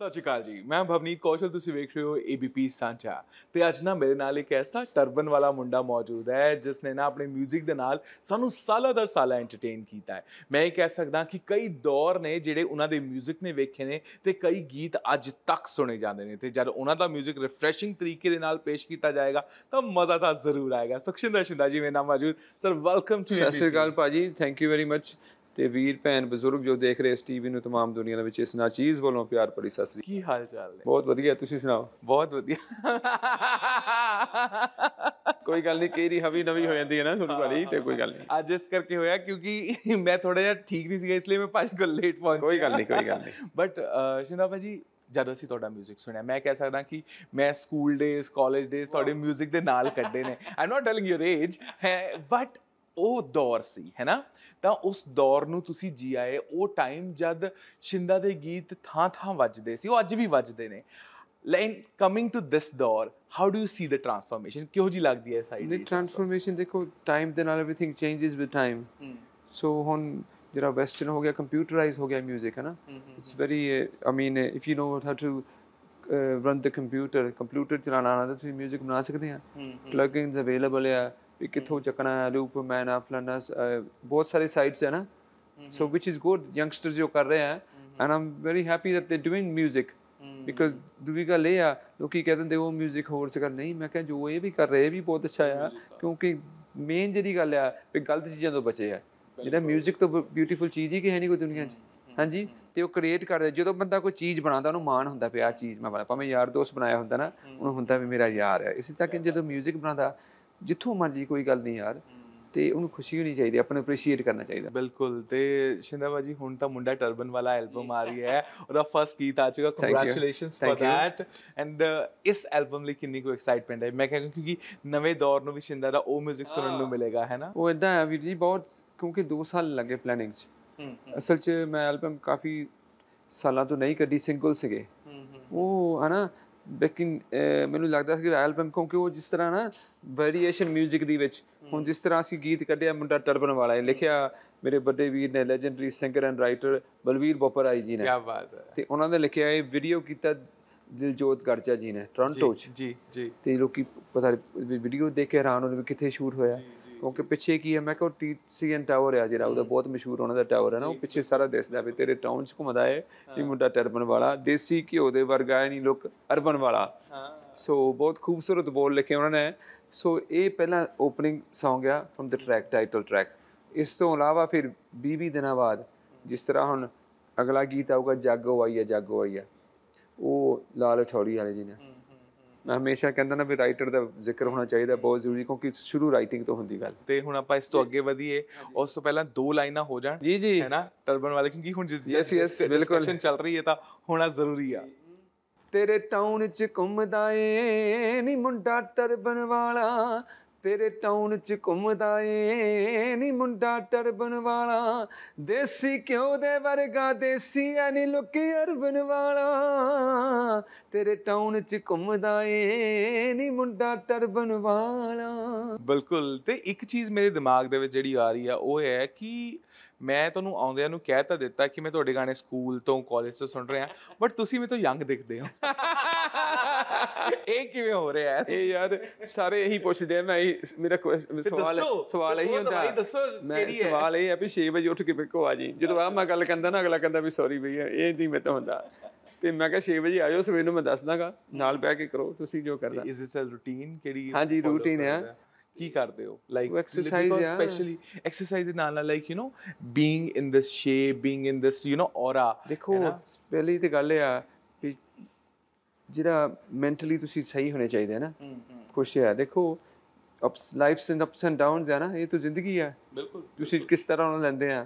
ਸਤਿ ਸ਼੍ਰੀ ਅਕਾਲ ਜੀ ਮੈਂ ਭਵਨੀਤ ਕੌਸ਼ਲ ਤੁਸੀਂ ਵੇਖ ਰਹੇ ਹੋ ਏਬੀਪੀ ਸਾਂਝਾ ਤੇ ਅੱਜ ਨਾ ਮੇਰੇ ਨਾਲ ਇੱਕ ਐਸਾ ਟਰਬਨ ਵਾਲਾ ਮੁੰਡਾ ਮੌਜੂਦ ਹੈ ਜਿਸ ਨੇ ਨਾ ਆਪਣੇ 뮤직 ਦੇ ਨਾਲ ਸਾਨੂੰ ਸਾਲਾਂ ਦਰ ਸਾਲਾ ਐਂਟਰਟੇਨ ਕੀਤਾ ਹੈ ਮੈਂ ਇਹ ਕਹਿ ਸਕਦਾ ਕਿ ਕਈ ਦੌਰ ਨੇ ਜਿਹੜੇ ਉਹਨਾਂ ਦੇ 뮤직 ਨੇ ਵੇਖੇ ਨੇ ਤੇ ਕਈ ਗੀਤ ਅੱਜ ਤੱਕ ਸੁਣੇ ਜਾਂਦੇ ਨੇ ਤੇ ਜਦ ਉਹਨਾਂ ਦਾ 뮤직 ਰਿਫਰੈਸ਼ਿੰਗ ਤਰੀਕੇ ਦੇ ਨਾਲ ਪੇਸ਼ ਕੀਤਾ ਜਾਏਗਾ ਤਾਂ ਮਜ਼ਾ ਤਾਂ ਜ਼ਰੂਰ ਆਏਗਾ ਸੁਖਸ਼ਿੰਦਰ ਸ਼ਿੰਦਾ ਜੀ ਮੇਰੇ ਨਾਲ ਮੌਜੂਦ ਸਰ ਵੈਲਕਮ ਟੂ ਸਤਿ ਸ਼੍ਰੀ ਅਕਾਲ ਭਾਜੀ ਥੈਂਕ ਯੂ ਵੈਰੀ ਮੱਚ ਤੇ ਵੀਰ ਭੈਣ ਬਜ਼ੁਰਗ ਜੋ ਦੇਖ ਰਹੇ ਇਸ ਟੀਵੀ ਨੂੰ तमाम ਦੁਨੀਆ ਵਿੱਚ ਇਸ ਚੀਜ਼ ਵੱਲੋਂ ਪਿਆਰ ਭਰੀ ਸਤਿ ਸ੍ਰੀ ਕੀ ਹਾਲ ਚਾਲ ਨੇ ਬਹੁਤ ਵਧੀਆ ਤੁਸੀਂ ਸੁਣਾਓ ਬਹੁਤ ਵਧੀਆ ਕੋਈ ਗੱਲ ਨਹੀਂ ਕਈ ਹਵੀ ਨਵੀਂ ਹੋ ਜਾਂਦੀ ਹੈ ਨਾ ਤੁਹਾਨੂੰ ਵਾਲੀ ਤੇ ਕੋਈ ਗੱਲ ਨਹੀਂ ਅੱਜ ਇਸ ਕਰਕੇ ਹੋਇਆ ਕਿਉਂਕਿ ਮੈਂ ਥੋੜਾ ਜਿਹਾ ਠੀਕ ਨਹੀਂ ਸੀਗਾ ਇਸ ਲਈ ਮੈਂ ਭਾਜੀ ਕੋਲ ਲੇਟ ਪਹੁੰਚਿਆ ਕੋਈ ਗੱਲ ਨਹੀਂ ਕੋਈ ਗੱਲ ਨਹੀਂ ਬਟ ਸ਼ਿੰਦਾ ਭਾਜੀ ਜਦੋਂ ਅਸੀਂ ਤੁਹਾਡਾ 뮤직 ਸੁਣਿਆ ਮੈਂ ਕਹਿ ਸਕਦਾ ਕਿ ਮੈਂ ਸਕੂਲ ਡੇਸ ਕਾਲਜ ਡੇਸ ਤੁਹਾਡੇ 뮤직 ਦੇ ਨਾਲ ਕੱਢੇ ਨੇ I am not telling your age ਹੈ ਬਟ ਉਹ ਦੌਰ ਸੀ ਹੈਨਾ ਤਾਂ ਉਸ ਦੌਰ ਨੂੰ ਤੁਸੀਂ ਜੀ ਆਏ ਉਹ ਟਾਈਮ ਜਦ ਸ਼ਿੰਦਾ ਦੇ ਗੀਤ ਥਾਂ-ਥਾਂ ਵੱਜਦੇ ਸੀ ਉਹ ਅੱਜ ਵੀ ਵੱਜਦੇ ਨੇ ਲਾਈਨ ਕਮਿੰਗ ਟੂ ਦਿਸ ਦੌਰ how do you see the transformation ਕਿਹੋ ਜੀ ਲੱਗਦੀ ਹੈ ਸਾਈਡ ਦੀ ਟਰਾਂਸਫਰਮੇਸ਼ਨ ਦੇਖੋ ਟਾਈਮ ਦੇ ਨਾਲ everything changes with time so ਹੁਣ ਜਿਹੜਾ ਵੈਸਟਰਨ ਹੋ ਗਿਆ ਕੰਪਿਊਟਰਾਈਜ਼ ਹੋ ਗਿਆ 뮤직 ਹੈ ਨਾ it's very I mean if you know how to run the computer computer ਚਲਾਣਾ ਆਣਾ ਤੁਸੀਂ 뮤직 ਬਣਾ ਸਕਦੇ ਆ ਪਲੱਗਇਨਸ ਅਵੇਲੇਬਲ ਆ ਵੀ ਕਿੱਥੋਂ ਚੱਕਣਾ ਹੈ ਲੂਪ ਮੈਨ ਆ ਫਲਨਸ ਬਹੁਤ ਸਾਰੇ ਸਾਈਟਸ ਹੈ ਨਾ so which is good youngsters ਜੋ ਕਰ ਰਹੇ ਹੈ and I'm very happy that they doing 뮤직 because ਦੂਵੀ ਗੱਲ ਇਹ ਆ ਲੋਕੀ ਕਹਿੰਦੇ ਨੇ ਉਹ 뮤직 ਹੋਰ ਸਕਰ ਨਹੀਂ ਮੈਂ ਕਹਿੰਦਾ ਜੋ ਇਹ ਵੀ ਕਰ ਰਹੇ ਇਹ ਵੀ ਬਹੁਤ ਅੱਛਾ ਆ ਕਿਉਂਕਿ ਮੇਨ ਜਿਹੜੀ ਗੱਲ ਆ ਵੀ ਗਲਤ ਚੀਜ਼ਾਂ ਤੋਂ ਬਚੇ ਆ ਜਿਹੜਾ 뮤직 ਤੋਂ ਬਿਊਟੀਫੁਲ ਚੀਜ਼ ਹੀ ਕਿ ਹੈ ਨਹੀਂ ਕੋਈ ਦੁਨੀਆ 'ਚ ਹਾਂਜੀ ਤੇ ਉਹ ਕ੍ਰੀਏਟ ਕਰਦੇ ਜਦੋਂ ਬੰਦਾ ਕੋਈ ਚੀਜ਼ ਬਣਾਉਂਦਾ ਉਹਨੂੰ ਮਾਣ ਹੁੰਦਾ ਪਿਆ ਆ ਚੀਜ਼ ਮੈਂ ਬਣਾ ਭਾਵੇਂ ਯਾਰ ਦੋਸਤ ਬਣਾਇਆ ਹੁੰਦਾ ਨਾ ਉਹਨੂੰ ਹੁੰਦਾ ਵੀ ਮੇਰਾ ਯਾਰ ਹੈ ਇਸੇ ਤਰ੍ਹਾਂ ਕਿ ਜਦੋਂ 뮤직 ਬਣਾਉਂਦਾ ਜਿੱਥੋਂ ਮਰਜੀ ਕੋਈ ਗੱਲ ਨਹੀਂ ਯਾਰ ਤੇ ਉਹਨੂੰ ਖੁਸ਼ੀ ਹੋਣੀ ਚਾਹੀਦੀ ਆਪਣੇ ਅਪਰੀਸ਼ੀਏਟ ਕਰਨਾ ਚਾਹੀਦਾ ਬਿਲਕੁਲ ਤੇ ਸ਼ਿੰਦਾ ਬਾਜੀ ਹੁਣ ਤਾਂ ਮੁੰਡਾ ਟਰਬਨ ਵਾਲਾ ਐਲਬਮ ਆ ਰਹੀ ਹੈ ਉਹਦਾ ਫਰਸਟ ਗੀਤ ਆ ਚੁੱਕਾ ਕੰਗ੍ਰੈਚੁਲੇਸ਼ਨਸ ਫॉर दैट ਐਂਡ ਇਸ ਐਲਬਮ ਲਈ ਕਿੰਨੀ ਕੋ ਐਕਸਾਈਟਮੈਂਟ ਹੈ ਮੈਂ ਕਹਿੰਦਾ ਕਿਉਂਕਿ ਨਵੇਂ ਦੌਰ ਨੂੰ ਵੀ ਸ਼ਿੰਦਾ ਦਾ ਉਹ 뮤직 ਸੁਣਨ ਨੂੰ ਮਿਲੇਗਾ ਹੈ ਨਾ ਉਹ ਇਦਾਂ ਹੈ ਵੀਰ ਜੀ ਬਹੁਤ ਕਿਉਂਕਿ 2 ਸਾਲ ਲੱਗੇ ਪਲੈਨਿੰਗ 'ਚ ਅਸਲ 'ਚ ਮੈਂ ਐਲਬਮ ਕਾਫੀ ਸਾਲਾਂ ਤੋਂ ਨਹੀਂ ਕੱਢੀ ਸਿੰਗਲ ਸੀਗੇ ਉਹ ਹਨਾ ਲੇਕਿਨ ਮੈਨੂੰ ਲੱਗਦਾ ਸੀ ਕਿ ਐਲਬਮ ਕਿਉਂਕਿ ਉਹ ਜਿਸ ਤਰ੍ਹਾਂ ਨਾ ਵੇਰੀਏਸ਼ਨ 뮤직 ਦੀ ਵਿੱਚ ਹੁਣ ਜਿਸ ਤਰ੍ਹਾਂ ਅਸੀਂ ਗੀਤ ਕੱਢਿਆ ਮੁੰਡਾ ਟਰਬਨ ਵਾਲਾ ਹੈ ਲਿਖਿਆ ਮੇਰੇ ਵੱਡੇ ਵੀਰ ਨੇ legendary singer and writer Balvir ਆਈ ਜੀ ਨੇ ਕੀ ਬਾਤ ਹੈ ਤੇ ਉਹਨਾਂ ਨੇ ਲਿਖਿਆ ਇਹ ਵੀਡੀਓ ਕੀਤਾ ਦਿਲਜੋਤ ਗੜਜਾ ਜੀ ਨੇ ਟ੍ਰਾਂਟੋ ਚ ਜੀ ਜੀ ਤੇ ਲੋਕੀ ਪਤਾ ਵੀਡੀਓ ਦੇਖ ਕੇ ਹੈਰਾਨ ਹੋ ਗਏ ਕਿੱਥੇ ਸ਼ੂਟ ਹੋਇਆ ਕਿਉਂਕਿ ਪਿੱਛੇ ਕੀ ਹੈ ਮੈਂ ਕਿਹਾ ਟੀਸੀਐਨ ਟਾਵਰ ਹੈ ਜਿਹੜਾ ਉਹਦਾ ਬਹੁਤ ਮਸ਼ਹੂਰ ਉਹਨਾਂ ਦਾ ਟਾਵਰ ਹੈ ਨਾ ਉਹ ਪਿੱਛੇ ਸਾਰਾ ਦਿਸਦਾ ਵੀ ਤੇਰੇ ਟਾਊਨ 'ਚ ਘੁੰਮਦਾ ਹੈ ਇਹ ਮੁੰਡਾ ਟਰਬਨ ਵਾਲਾ ਦੇਸੀ ਕਿ ਦੇ ਵਰਗਾ ਨਹੀਂ ਲੁੱਕ ਅਰਬਨ ਵਾਲਾ ਸੋ ਬਹੁਤ ਖੂਬਸੂਰਤ ਬੋਲ ਲਿਖੇ ਉਹਨਾਂ ਨੇ ਸੋ ਇਹ ਪਹਿਲਾ ਓਪਨਿੰਗ Song ਆ from the track title track ਇਸ ਤੋਂ ਇਲਾਵਾ ਫਿਰ 20 ਦਿਨਾਂ ਬਾਅਦ ਜਿਸ ਤਰ੍ਹਾਂ ਹੁਣ ਅਗਲਾ ਗੀਤ ਆਊਗਾ ਜਾਗੋ ਆਈਆ ਜਾਗੋ ਆਈਆ ਉਹ ਲਾਲ ਠੌੜੀ ਵਾਲੇ ਜੀ ਨੇ ਮੈਂ ਹਮੇਸ਼ਾ ਕਹਿੰਦਾ ਨਾ ਵੀ ਰਾਈਟਰ ਦਾ ਜ਼ਿਕਰ ਹੋਣਾ ਚਾਹੀਦਾ ਬਹੁਤ ਜ਼ਰੂਰੀ ਕਿਉਂਕਿ ਸ਼ੁਰੂ ਰਾਈਟਿੰਗ ਤੋਂ ਹੁੰਦੀ ਗੱਲ ਤੇ ਹੁਣ ਆਪਾਂ ਇਸ ਤੋਂ ਅੱਗੇ ਵਧੀਏ ਉਸ ਤੋਂ ਪਹਿਲਾਂ ਦੋ ਲਾਈਨਾਂ ਹੋ ਜਾਣ ਜੀ ਜੀ ਹੈ ਨਾ ਟਰਬਨ ਵਾਲੇ ਕਿਉਂਕਿ ਹੁਣ ਜਿਸ ਯੈਸ ਯੈਸ ਬਿਲਕੁਲ ਚੱਲ ਰਹੀ ਹੈ ਤਾਂ ਹੋਣਾ ਜ਼ਰੂਰੀ ਆ ਤੇਰੇ ਟਾਊਨ ਚ ਘੁੰਮਦਾ ਏ ਨਹੀਂ ਮੁੰਡਾ ਟਰਬਨ ਵਾਲਾ ਤੇਰੇ ਟਾਊਨ ਚ ਘੁੰਮਦਾ ਏ ਨੀ ਮੁੰਡਾ ਟਰਬਨ ਵਾਲਾ ਦੇਸੀ ਕਿਉ ਦੇ ਵਰਗਾ ਦੇਸੀ ਐ ਨੀ ਲੁਕੀ ਅਰਬਨ ਵਾਲਾ ਤੇਰੇ ਟਾਊਨ ਚ ਘੁੰਮਦਾ ਏ ਨੀ ਮੁੰਡਾ ਟਰਬਨ ਵਾਲਾ ਬਿਲਕੁਲ ਤੇ ਇੱਕ ਚੀਜ਼ ਮੇਰੇ ਦਿਮਾਗ ਦੇ ਵਿੱਚ ਜਿਹੜੀ ਆ ਰਹੀ ਆ ਉਹ ਹੈ ਕਿ ਮੈਂ ਤੁਹਾਨੂੰ ਆਉਂਦਿਆਂ ਨੂੰ ਕਹਿ ਤਾਂ ਦਿੱਤਾ ਕਿ ਮੈਂ ਤੁਹਾਡੇ ਗਾਣੇ ਸਕੂਲ ਤੋਂ ਕਾਲਜ ਤੋਂ ਸੁਣ ਰਿਹਾ ਬਟ ਤੁਸੀਂ ਮੈਨੂੰ ਯੰਗ ਦਿਖਦੇ ਹੋ ਇਹ ਕਿਵੇਂ ਹੋ ਰਿਹਾ ਹੈ ਇਹ ਯਾਰ ਸਾਰੇ ਇਹੀ ਪੁੱਛਦੇ ਆ ਮੈਂ ਮੇਰਾ ਸਵਾਲ ਸਵਾਲ ਇਹੀ ਹੁੰਦਾ ਭਾਈ ਦੱਸੋ ਕਿਹੜੀ ਹੈ ਸਵਾਲ ਇਹ ਹੈ ਵੀ 6 ਵਜੇ ਉੱਠ ਕੇ ਬਿਕੋ ਆ ਜੀ ਜਦੋਂ ਆ ਮੈਂ ਗੱਲ ਕਰਦਾ ਨਾ ਅਗਲਾ ਕਹਿੰਦਾ ਵੀ ਸੌਰੀ ਬਈ ਇਹ ਨਹੀਂ ਮੈਂ ਤਾਂ ਹੁੰਦਾ ਤੇ ਮੈਂ ਕਿਹਾ 6 ਵਜੇ ਆਇਓ ਸਵੇਰ ਨੂੰ ਮੈਂ ਦੱਸ ਦਾਂਗਾ ਨਾਲ ਬੈ ਕੇ ਕਰੋ ਤੁਸੀਂ ਜੋ ਕਰਦਾ ਇਸ ਇਸ ਰੂਟੀਨ ਕਿਹੜੀ ਹਾਂਜੀ ਰੂਟੀਨ ਹੈ ਕੀ ਕਰਦੇ ਹੋ ਲਾਈਕ ਐਕਸਰਸਾਈਜ਼ ਯਾ ਸਪੈਸ਼ਲੀ ਐਕਸਰਸਾਈਜ਼ ਨਾਲ ਨਾਲ like you know being in this shape being in this you know aura ਦੇਖੋ ਪਹਿਲੀ ਤੇ ਗੱਲ ਇਹ ਆ ਜਿਹੜਾ ਮੈਂਟਲੀ ਤੁਸੀਂ ਸਹੀ ਹੋਣੇ ਚਾਹੀਦੇ ਹੈ ਨਾ ਖੁਸ਼ ਹੈ ਦੇਖੋ ups lifes and ups and downs ਹੈ ਨਾ ਇਹ ਤਾਂ ਜ਼ਿੰਦਗੀ ਹੈ ਬਿਲਕੁਲ ਤੁਸੀਂ ਕਿਸ ਤਰ੍ਹਾਂ ਉਹਨਾਂ ਲੈਂਦੇ ਆ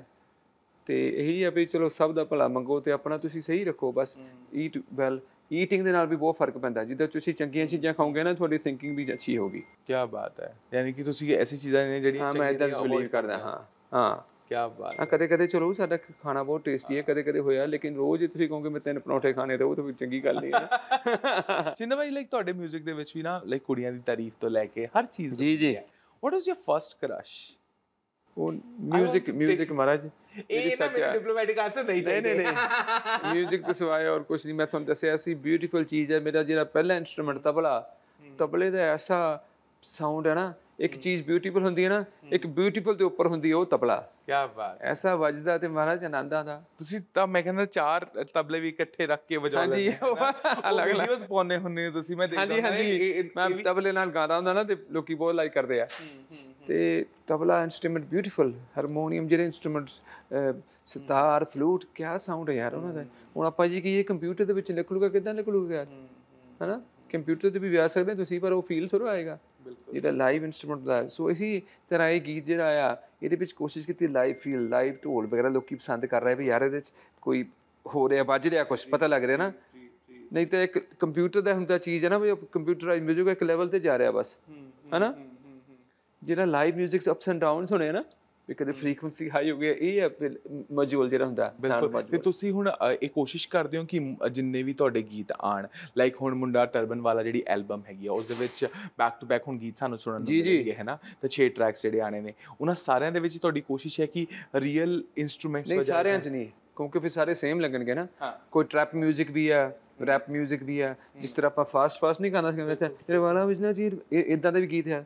ਤੇ ਇਹੀ ਆ ਵੀ ਚਲੋ ਸਭ ਦਾ ਭਲਾ ਮੰਗੋ ਤੇ ਆਪਣਾ ਤੁਸੀਂ ਸਹੀ ਰੱਖੋ ਬਸ ਈਟ ਵੈਲ ਈਟਿੰਗ ਦੇ ਨਾਲ ਵੀ ਬਹੁਤ ਫਰਕ ਪੈਂਦਾ ਜਿੱਦਾਂ ਤੁਸੀਂ ਚੰਗੀਆਂ ਚੀਜ਼ਾਂ ਖਾਓਗੇ ਨਾ ਤੁਹਾਡੀ ਥਿੰਕਿੰਗ ਵੀ ਅੱਛੀ ਹੋਗੀ ਕੀ ਬਾਤ ਹੈ ਯਾਨੀ ਕਿ ਤੁਸੀਂ ਐਸੀ ਚੀਜ਼ਾਂ ਨੇ ਜਿਹੜੀਆਂ ਚੰਗੀਆਂ ਮੈਂ ਇਦਾਂ ਬਿਲੀਵ ਕਰਦਾ ਹਾਂ ਹਾਂ ਕਿਆ ਬਾਤ ਹੈ ਕਦੇ ਕਦੇ ਚਲੋ ਸਾਡਾ ਖਾਣਾ ਬਹੁਤ ਟੇਸਟੀ ਹੈ ਕਦੇ ਕਦੇ ਹੋਇਆ ਲੇਕਿਨ ਰੋਜ਼ ਹੀ ਤੁਸੀਂ ਕਹੋਗੇ ਮੈਂ ਤਿੰਨ ਪਰੌਂਠੇ ਖਾਣੇ ਤੇ ਉਹ ਤਾਂ ਚੰਗੀ ਗੱਲ ਨਹੀਂ ਹੈ ਸਿੰਦਾ ਭਾਈ ਲਾਈਕ ਤੁਹਾਡੇ 뮤직 ਦੇ ਵਿੱਚ ਵੀ ਨਾ ਲਾਈਕ ਕੁੜੀਆਂ ਦੀ ਤਾਰੀਫ ਤੋਂ ਲੈ ਕੇ ਹਰ ਚੀਜ਼ ਜੀ ਜੀ what is your first crush ਉਹ 뮤직 뮤직 ਮਹਾਰਾਜ ਇਹ ਨਾ ਮੈਨੂੰ ਡਿਪਲੋਮੈਟਿਕ ਆਨਸਰ ਨਹੀਂ ਚਾਹੀਦਾ ਨਹੀਂ ਨਹੀਂ 뮤직 ਤੋਂ ਸਿਵਾਏ ਹੋਰ ਕੁਝ ਨਹੀਂ ਮੈਂ ਤੁਹਾਨੂੰ ਦੱਸਿਆ ਸੀ ਬਿਊਟੀਫੁਲ ਚੀਜ਼ ਹੈ ਮੇਰਾ ਜਿਹੜਾ ਪਹਿਲਾ ਇਨਸਟਰੂਮੈਂਟ ਤਬਲਾ ਤਬਲੇ ਦਾ ਐਸਾ ਸਾਊਂਡ ਹੈ ਨਾ ਇੱਕ ਚੀਜ਼ ਬਿਊਟੀਫੁਲ ਹੁੰਦੀ ਹੈ ਨਾ ਇੱਕ ਬਿਊਟੀਫੁਲ ਦੇ ਉੱਪਰ ਹੁੰਦੀ ਹੈ ਉਹ ਤਬਲਾ ਕੀ ਬਾਤ ਐਸਾ ਵੱਜਦਾ ਤੇ ਮਹਾਰਾਜ ਆਨੰਦਾਂ ਦਾ ਤੁਸੀਂ ਤਾਂ ਮੈਂ ਕਹਿੰਦਾ ਚਾਰ ਤਬਲੇ ਵੀ ਇਕੱਠੇ ਰੱਖ ਕੇ ਵਜਾ ਲੈਂਦੇ ਹਾਂਜੀ ਅਲੱਗ ਵੀਡੀਓਜ਼ ਪਾਉਨੇ ਹੁੰਨੇ ਤੁਸੀਂ ਮੈਂ ਦੇਖਦਾ ਹਾਂ ਜੀ ਮੈਂ ਤਬਲੇ ਨਾਲ ਗਾਉਂਦਾ ਹੁੰਦਾ ਨਾ ਤੇ ਲੋਕੀ ਬਹੁਤ ਲਾਈਕ ਕਰਦੇ ਆ ਤੇ ਤਬਲਾ ਇਨਸਟਰੂਮੈਂਟ ਬਿਊਟੀਫੁਲ ਹਾਰਮੋਨੀਅਮ ਜਿਹੜੇ ਇਨਸਟਰੂਮੈਂਟਸ ਸਿਤਾਰ ਫਲੂਟ ਕੀ ਸਾਊਂਡ ਹੈ ਯਾਰ ਉਹਨਾਂ ਦਾ ਹੁਣ ਆਪਾਂ ਜੀ ਕੀ ਇਹ ਕੰਪਿਊਟਰ ਦੇ ਵਿੱਚ ਨਿਕਲੂਗਾ ਕਿਦਾਂ ਨਿਕਲੂਗਾ ਯਾਰ ਹੈਨਾ ਕੰਪਿਊਟਰ ਤੇ ਵੀ ਵਜਾ ਸਕਦੇ ਹੋ ਤੁਸੀਂ ਪਰ ਉਹ ਫੀਲ ਸਰੋ ਆਏਗਾ ਜਿਹੜਾ ਲਾਈਵ ਇਨਸਟਰੂਮੈਂਟ ਦਾ ਸੋ ਇਸੀ ਤਰ੍ਹਾਂ ਇਹ ਗੀਤ ਜਿਹੜਾ ਆਇਆ ਇਹਦੇ ਵਿੱਚ ਕੋਸ਼ਿਸ਼ ਕੀਤੀ ਲਾਈਵ ਫੀਲ ਲਾਈਵ ਢੋਲ ਵਗੈਰਾ ਲੋਕੀ ਪਸੰਦ ਕਰ ਰਹੇ ਵੀ ਯਾਰ ਇਹਦੇ ਵਿੱਚ ਕੋਈ ਹੋ ਰਿਹਾ ਵੱਜ ਰਿਹਾ ਕੁਝ ਪਤਾ ਲੱਗ ਰਿਹਾ ਨਾ ਨਹੀਂ ਤਾਂ ਇੱਕ ਕੰਪਿਊਟਰ ਦਾ ਹੁੰਦਾ ਚੀਜ਼ ਹੈ ਨਾ ਵੀ ਕੰਪਿਊਟਰਾਈਜ਼ ਮਿਊਜ਼ਿਕ ਇੱਕ ਲੈਵਲ ਤੇ ਜਾ ਰਿਹਾ ਬਸ ਹੈਨਾ ਜਿਹੜਾ live music ups and downs ਹੋਣੇ ਨਾ ਵੀ ਕਦੇ ਫ੍ਰੀਕੁਐਂਸੀ ਹਾਈ ਹੋ ਗਈ ਇਹ ਹੈ ਮੋਡਿਊਲ ਜਿਹੜਾ ਹੁੰਦਾ ਬਿਲਕੁਲ ਤੇ ਤੁਸੀਂ ਹੁਣ ਇਹ ਕੋਸ਼ਿਸ਼ ਕਰਦੇ ਹੋ ਕਿ ਜਿੰਨੇ ਵੀ ਤੁਹਾਡੇ ਗੀਤ ਆਣ ਲਾਈਕ ਹੁਣ ਮੁੰਡਾ ਟਰਬਨ ਵਾਲਾ ਜਿਹੜੀ ਐਲਬਮ ਹੈਗੀ ਆ ਉਸ ਦੇ ਵਿੱਚ ਬੈਕ ਟੂ ਬੈਕ ਹੁਣ ਗੀਤ ਸਾਨੂੰ ਸੁਣਨ ਨੂੰ ਮਿਲਣਗੇ ਹੈ ਨਾ ਤੇ 6 ਟਰੈਕਸ ਜਿਹੜੇ ਆਣੇ ਨੇ ਉਹਨਾਂ ਸਾਰਿਆਂ ਦੇ ਵਿੱਚ ਤੁਹਾਡੀ ਕੋਸ਼ਿਸ਼ ਹੈ ਕਿ ਰੀਅਲ ਇਨਸਟਰੂਮੈਂਟਸ ਵਜਾ ਨਹੀਂ ਸਾਰਿਆਂ 'ਚ ਨਹੀਂ ਕਿਉਂਕਿ ਫਿਰ ਸਾਰੇ ਸੇਮ ਲੱਗਣਗੇ ਨਾ ਕੋਈ ਟ੍ਰੈਪ 뮤직 ਵੀ ਆ ਰੈਪ 뮤직 ਵੀ ਆ ਜਿਸ ਤਰ੍ਹਾਂ ਆਪਾਂ ਫਾਸਟ ਫਾਸਟ ਨਹੀਂ ਕਹਿੰਦਾ ਸਕਦੇ ਸੀ ਤੇਰੇ ਵਾਲਾ ਵਿਚਲਾ ਜੀ ਇਦਾਂ ਦੇ ਵੀ ਗੀਤ ਹੈ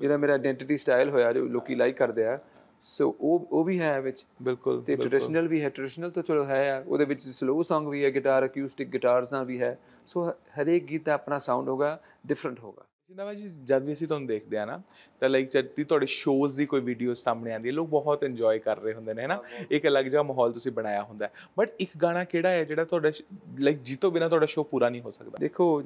ਜਿਹੜਾ ਮੇਰਾ ਆਇਡੈਂਟੀਟੀ ਸਟਾਈਲ ਹੋਇਆ ਜੋ ਲੋਕੀ ਲਾਈਕ ਕਰਦੇ ਆ ਸੋ ਉਹ ਉਹ ਵੀ ਹੈ ਵਿੱਚ ਬਿਲਕੁਲ ਤੇ ਟ੍ਰੈਡੀਸ਼ਨਲ ਵੀ ਹੈ ਟ੍ਰੈਡੀਸ਼ਨਲ ਤਾਂ ਚਲੋ ਹੈ ਉਹਦੇ ਵਿੱਚ ਸਲੋ Song ਵੀ ਹੈ ਗਿਟਾਰ ਅਕੂਸਟਿਕ ਗਿਟਾਰਸ ਨਾਲ ਵੀ ਹੈ ਸੋ ਹਰੇਕ ਗੀਤ ਦਾ ਆਪਣਾ ਸਾਊਂਡ ਹੋਗਾ ਡਿਫਰੈਂਟ ਹੋਗਾ ਜਿੰਦਾ ਜੀ ਜਦ ਵੀ ਅਸੀਂ ਤੁਹਾਨੂੰ ਦੇਖਦੇ ਆ ਨਾ ਤਾਂ ਲਾਈਕ ਜਦ ਵੀ ਤੁਹਾਡੇ ਸ਼ੋਜ਼ ਦੀ ਕੋਈ ਵੀਡੀਓ ਸਾਹਮਣੇ ਆਉਂਦੀ ਹੈ ਲੋਕ ਬਹੁਤ ਇੰਜੋਏ ਕਰ ਰਹੇ ਹੁੰਦੇ ਨੇ ਹੈ ਨਾ ਇੱਕ ਅਲੱਗ ਜਿਹਾ ਮਾਹੌਲ ਤੁਸੀਂ ਬਣਾਇਆ ਹੁੰਦਾ ਬਟ ਇੱਕ ਗਾਣਾ ਕਿਹੜਾ ਹੈ ਜਿਹੜਾ ਤੁਹਾਡਾ ਲਾਈਕ ਜੀਤੋ ਬਿਨਾ ਤੁਹਾਡਾ ਸ਼ੋ ਪੂਰਾ ਨਹੀਂ ਹੋ ਸਕਦਾ ਦੇਖੋ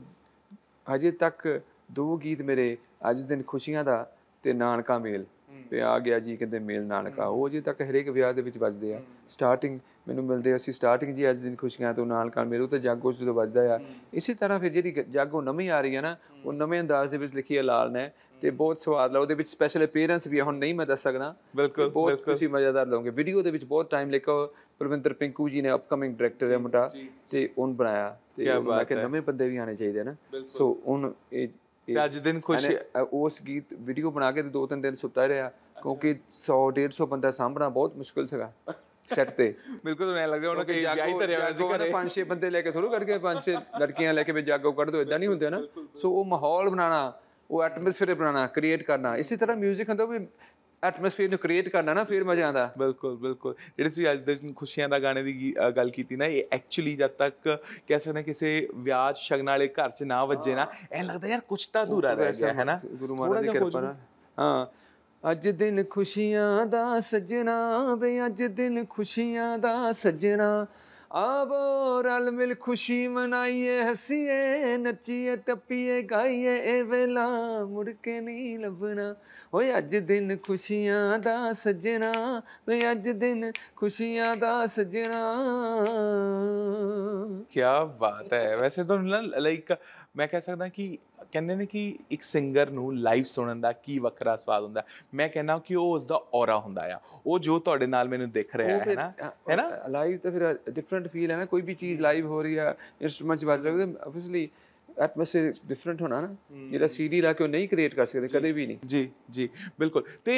ਅਜੇ ਤੱਕ ਦੋ ਗੀਤ ਮੇਰੇ ਅੱਜ ਦਿਨ ਖੁਸ਼ੀਆਂ ਦਾ ਤੇ ਨਾਨਕਾ ਮੇਲ ਤੇ ਆ ਗਿਆ ਜੀ ਕਹਿੰਦੇ ਮੇਲ ਨਾਨਕਾ ਉਹ ਜੀ ਤੱਕ ਹਰੇਕ ਵਿਆਹ ਦੇ ਵਿੱਚ ਵੱਜਦੇ ਆ ਸਟਾਰਟਿੰਗ ਮੈਨੂੰ ਮਿਲਦੇ ਅਸੀਂ ਸਟਾਰਟਿੰਗ ਜੀ ਅੱਜ ਦਿਨ ਖੁਸ਼ੀਆਂ ਤੋਂ ਨਾਲ ਨਾਨਕਾ ਮੇਰੇ ਤੇ ਜਾਗੋ ਜਦੋਂ ਵੱਜਦਾ ਆ ਇਸੇ ਤਰ੍ਹਾਂ ਫਿਰ ਜਿਹੜੀ ਜਾਗੋ ਨਵੀਂ ਆ ਰਹੀ ਹੈ ਨਾ ਉਹ ਨਵੇਂ ਅੰਦਾਜ਼ ਦੇ ਵਿੱਚ ਲਿਖੀ ਹੈ ਲਾਲ ਨੇ ਤੇ ਬਹੁਤ ਸਵਾਦ ਲਾ ਉਹਦੇ ਵਿੱਚ ਸਪੈਸ਼ਲ ਅਪੀਅਰੈਂਸ ਵੀ ਹੁਣ ਨਹੀਂ ਮੈਂ ਦੱਸ ਸਕਦਾ ਬਿਲਕੁਲ ਬਹੁਤ ਤੁਸੀਂ ਮਜ਼ੇਦਾਰ ਲਓਗੇ ਵੀਡੀਓ ਦੇ ਵਿੱਚ ਬਹੁਤ ਟਾਈਮ ਲੇਕਾ ਪ੍ਰਵਿੰਦਰ ਪਿੰਕੂ ਜੀ ਨੇ ਅਪਕਮਿੰਗ ਡਾਇਰੈਕਟਰ ਹੈ ਮੁੰਡਾ ਤੇ ਉਹਨ ਬਣਾਇਆ ਤੇ ਮੈਂ ਕਿ ਨਵੇਂ ਬੰਦੇ ਵੀ ਆਣੇ ਚਾਹੀਦੇ ਨੇ ਸੋ ਉਹਨ ਇਹ ਤੇ ਅੱਜ ਦਿਨ ਖੁਸ਼ੀ ਉਸ ਗੀਤ ਵੀਡੀਓ ਬਣਾ ਕੇ ਦੋ ਤਿੰਨ ਦਿਨ ਸੁੱਤਾ ਰਿਹਾ ਕਿਉਂਕਿ 100 150 ਬੰਦਾ ਸਾਹਮਣਾ ਬਹੁਤ ਮੁਸ਼ਕਲ ਸੀਗਾ ਸੈੱਟ ਤੇ ਬਿਲਕੁਲ ਨਹੀਂ ਲੱਗਦਾ ਉਹਨਾਂ ਕਿ ਵਿਆਹੀ ਧਰਿਆ ਹੋਇਆ ਸੀ ਘਰੇ ਪੰਜ ਛੇ ਬੰਦੇ ਲੈ ਕੇ ਸ਼ੁਰੂ ਕਰਕੇ ਪੰਜ ਛੇ ਲੜਕੀਆਂ ਲੈ ਕੇ ਵੀ ਜਾਗੋ ਕੱਢ ਦੋ ਇਦਾਂ ਨਹੀਂ ਹੁੰਦੇ ਨਾ ਸੋ ਉਹ ਮਾਹੌਲ ਬਣਾਉਣਾ ਉਹ ਐਟਮੋਸਫੇਅਰ ਬਣਾਉਣਾ ਕ੍ਰੀਏਟ ਕਰਨਾ ਇਸੇ ਤਰ੍ਹਾਂ 뮤직 ਹੁੰਦਾ ਵੀ ਐਟਮੋਸਫੇਅਰ ਨੂੰ ਕ੍ਰੀਏਟ ਕਰਨਾ ਨਾ ਫਿਰ ਮਜ਼ਾ ਆਉਂਦਾ ਬਿਲਕੁਲ ਬਿਲਕੁਲ ਜਿਹੜੇ ਤੁਸੀਂ ਅੱਜ ਦੇ ਖੁਸ਼ੀਆਂ ਦਾ ਗਾਣੇ ਦੀ ਗੱਲ ਕੀਤੀ ਨਾ ਇਹ ਐਕਚੁਅਲੀ ਜਦ ਤੱਕ ਕਹਿ ਸਕਦੇ ਕਿਸੇ ਵਿਆਜ ਸ਼ਗਨ ਵਾਲੇ ਘਰ 'ਚ ਨਾ ਵੱਜੇ ਨਾ ਇਹ ਲੱਗਦਾ ਯਾਰ ਕੁਝ ਤਾਂ ਅਧੂਰਾ ਰਹਿ ਗਿਆ ਹੈ ਨਾ ਗੁਰੂ ਮਹਾਰਾਜ ਦੀ ਕਿਰਪਾ ਹਾਂ ਅੱਜ ਦਿਨ ਖੁਸ਼ੀਆਂ ਦਾ ਸਜਣਾ ਵੇ ਅੱਜ ਦਿਨ ਖੁਸ਼ੀਆਂ ਦਾ ਸਜਣਾ ਆਵੋ ਰਲ ਮਿਲ ਖੁਸ਼ੀ ਮਨਾਈਏ ਹਸੀਏ ਨੱਚੀਏ ਟੱਪੀਏ ਗਾਈਏ ਇਹ ਵੇਲਾ ਮੁੜ ਕੇ ਨਹੀਂ ਲੱਭਣਾ ਓਏ ਅੱਜ ਦਿਨ ਖੁਸ਼ੀਆਂ ਦਾ ਸੱਜਣਾ ਵੇ ਅੱਜ ਦਿਨ ਖੁਸ਼ੀਆਂ ਦਾ ਸੱਜਣਾ ਕੀ ਬਾਤ ਹੈ ਵੈਸੇ ਤਾਂ ਲਾਈਕ ਮੈਂ ਕਹਿ ਸਕਦਾ ਕਿ ਕਹਿੰਦੇ ਨੇ ਕਿ ਇੱਕ ਸਿੰਗਰ ਨੂੰ ਲਾਈਵ ਸੁਣਨ ਦਾ ਕੀ ਵੱਖਰਾ ਸਵਾਦ ਹੁੰਦਾ ਮੈਂ ਕਹਿੰਦਾ ਕਿ ਉਹ ਉਸ ਦਾ ਔਰਾ ਹੁੰਦਾ ਆ ਉਹ ਜੋ ਤੁਹਾਡੇ ਨਾਲ ਮੈਨੂੰ ਦਿਖ ਰਿਹਾ ਹੈ ਨਾ ਹੈ ਨਾ ਲਾਈਵ ਤਾਂ ਫਿਰ ਡਿਫਰੈਂਟ ਫੀਲ ਹੈ ਨਾ ਕੋਈ ਵੀ ਚੀਜ਼ ਲਾਈਵ ਹੋ ਰਹੀ ਆ ਇਨਸਟਰੂਮੈਂਟਸ ਵੱਜ ਰਹੇ ਆਬਵੀਅਸਲੀ ਐਟਮੋਸਫੇਅਰ ਡਿਫਰੈਂਟ ਹੋਣਾ ਨਾ ਜਿਹੜਾ ਸੀਡੀ ਲਾ ਕੇ ਉਹ ਨਹੀਂ ਕ੍ਰੀਏਟ ਕਰ ਸਕਦੇ ਕਦੇ ਵੀ ਨਹੀਂ ਜੀ ਜੀ ਬਿਲਕੁਲ ਤੇ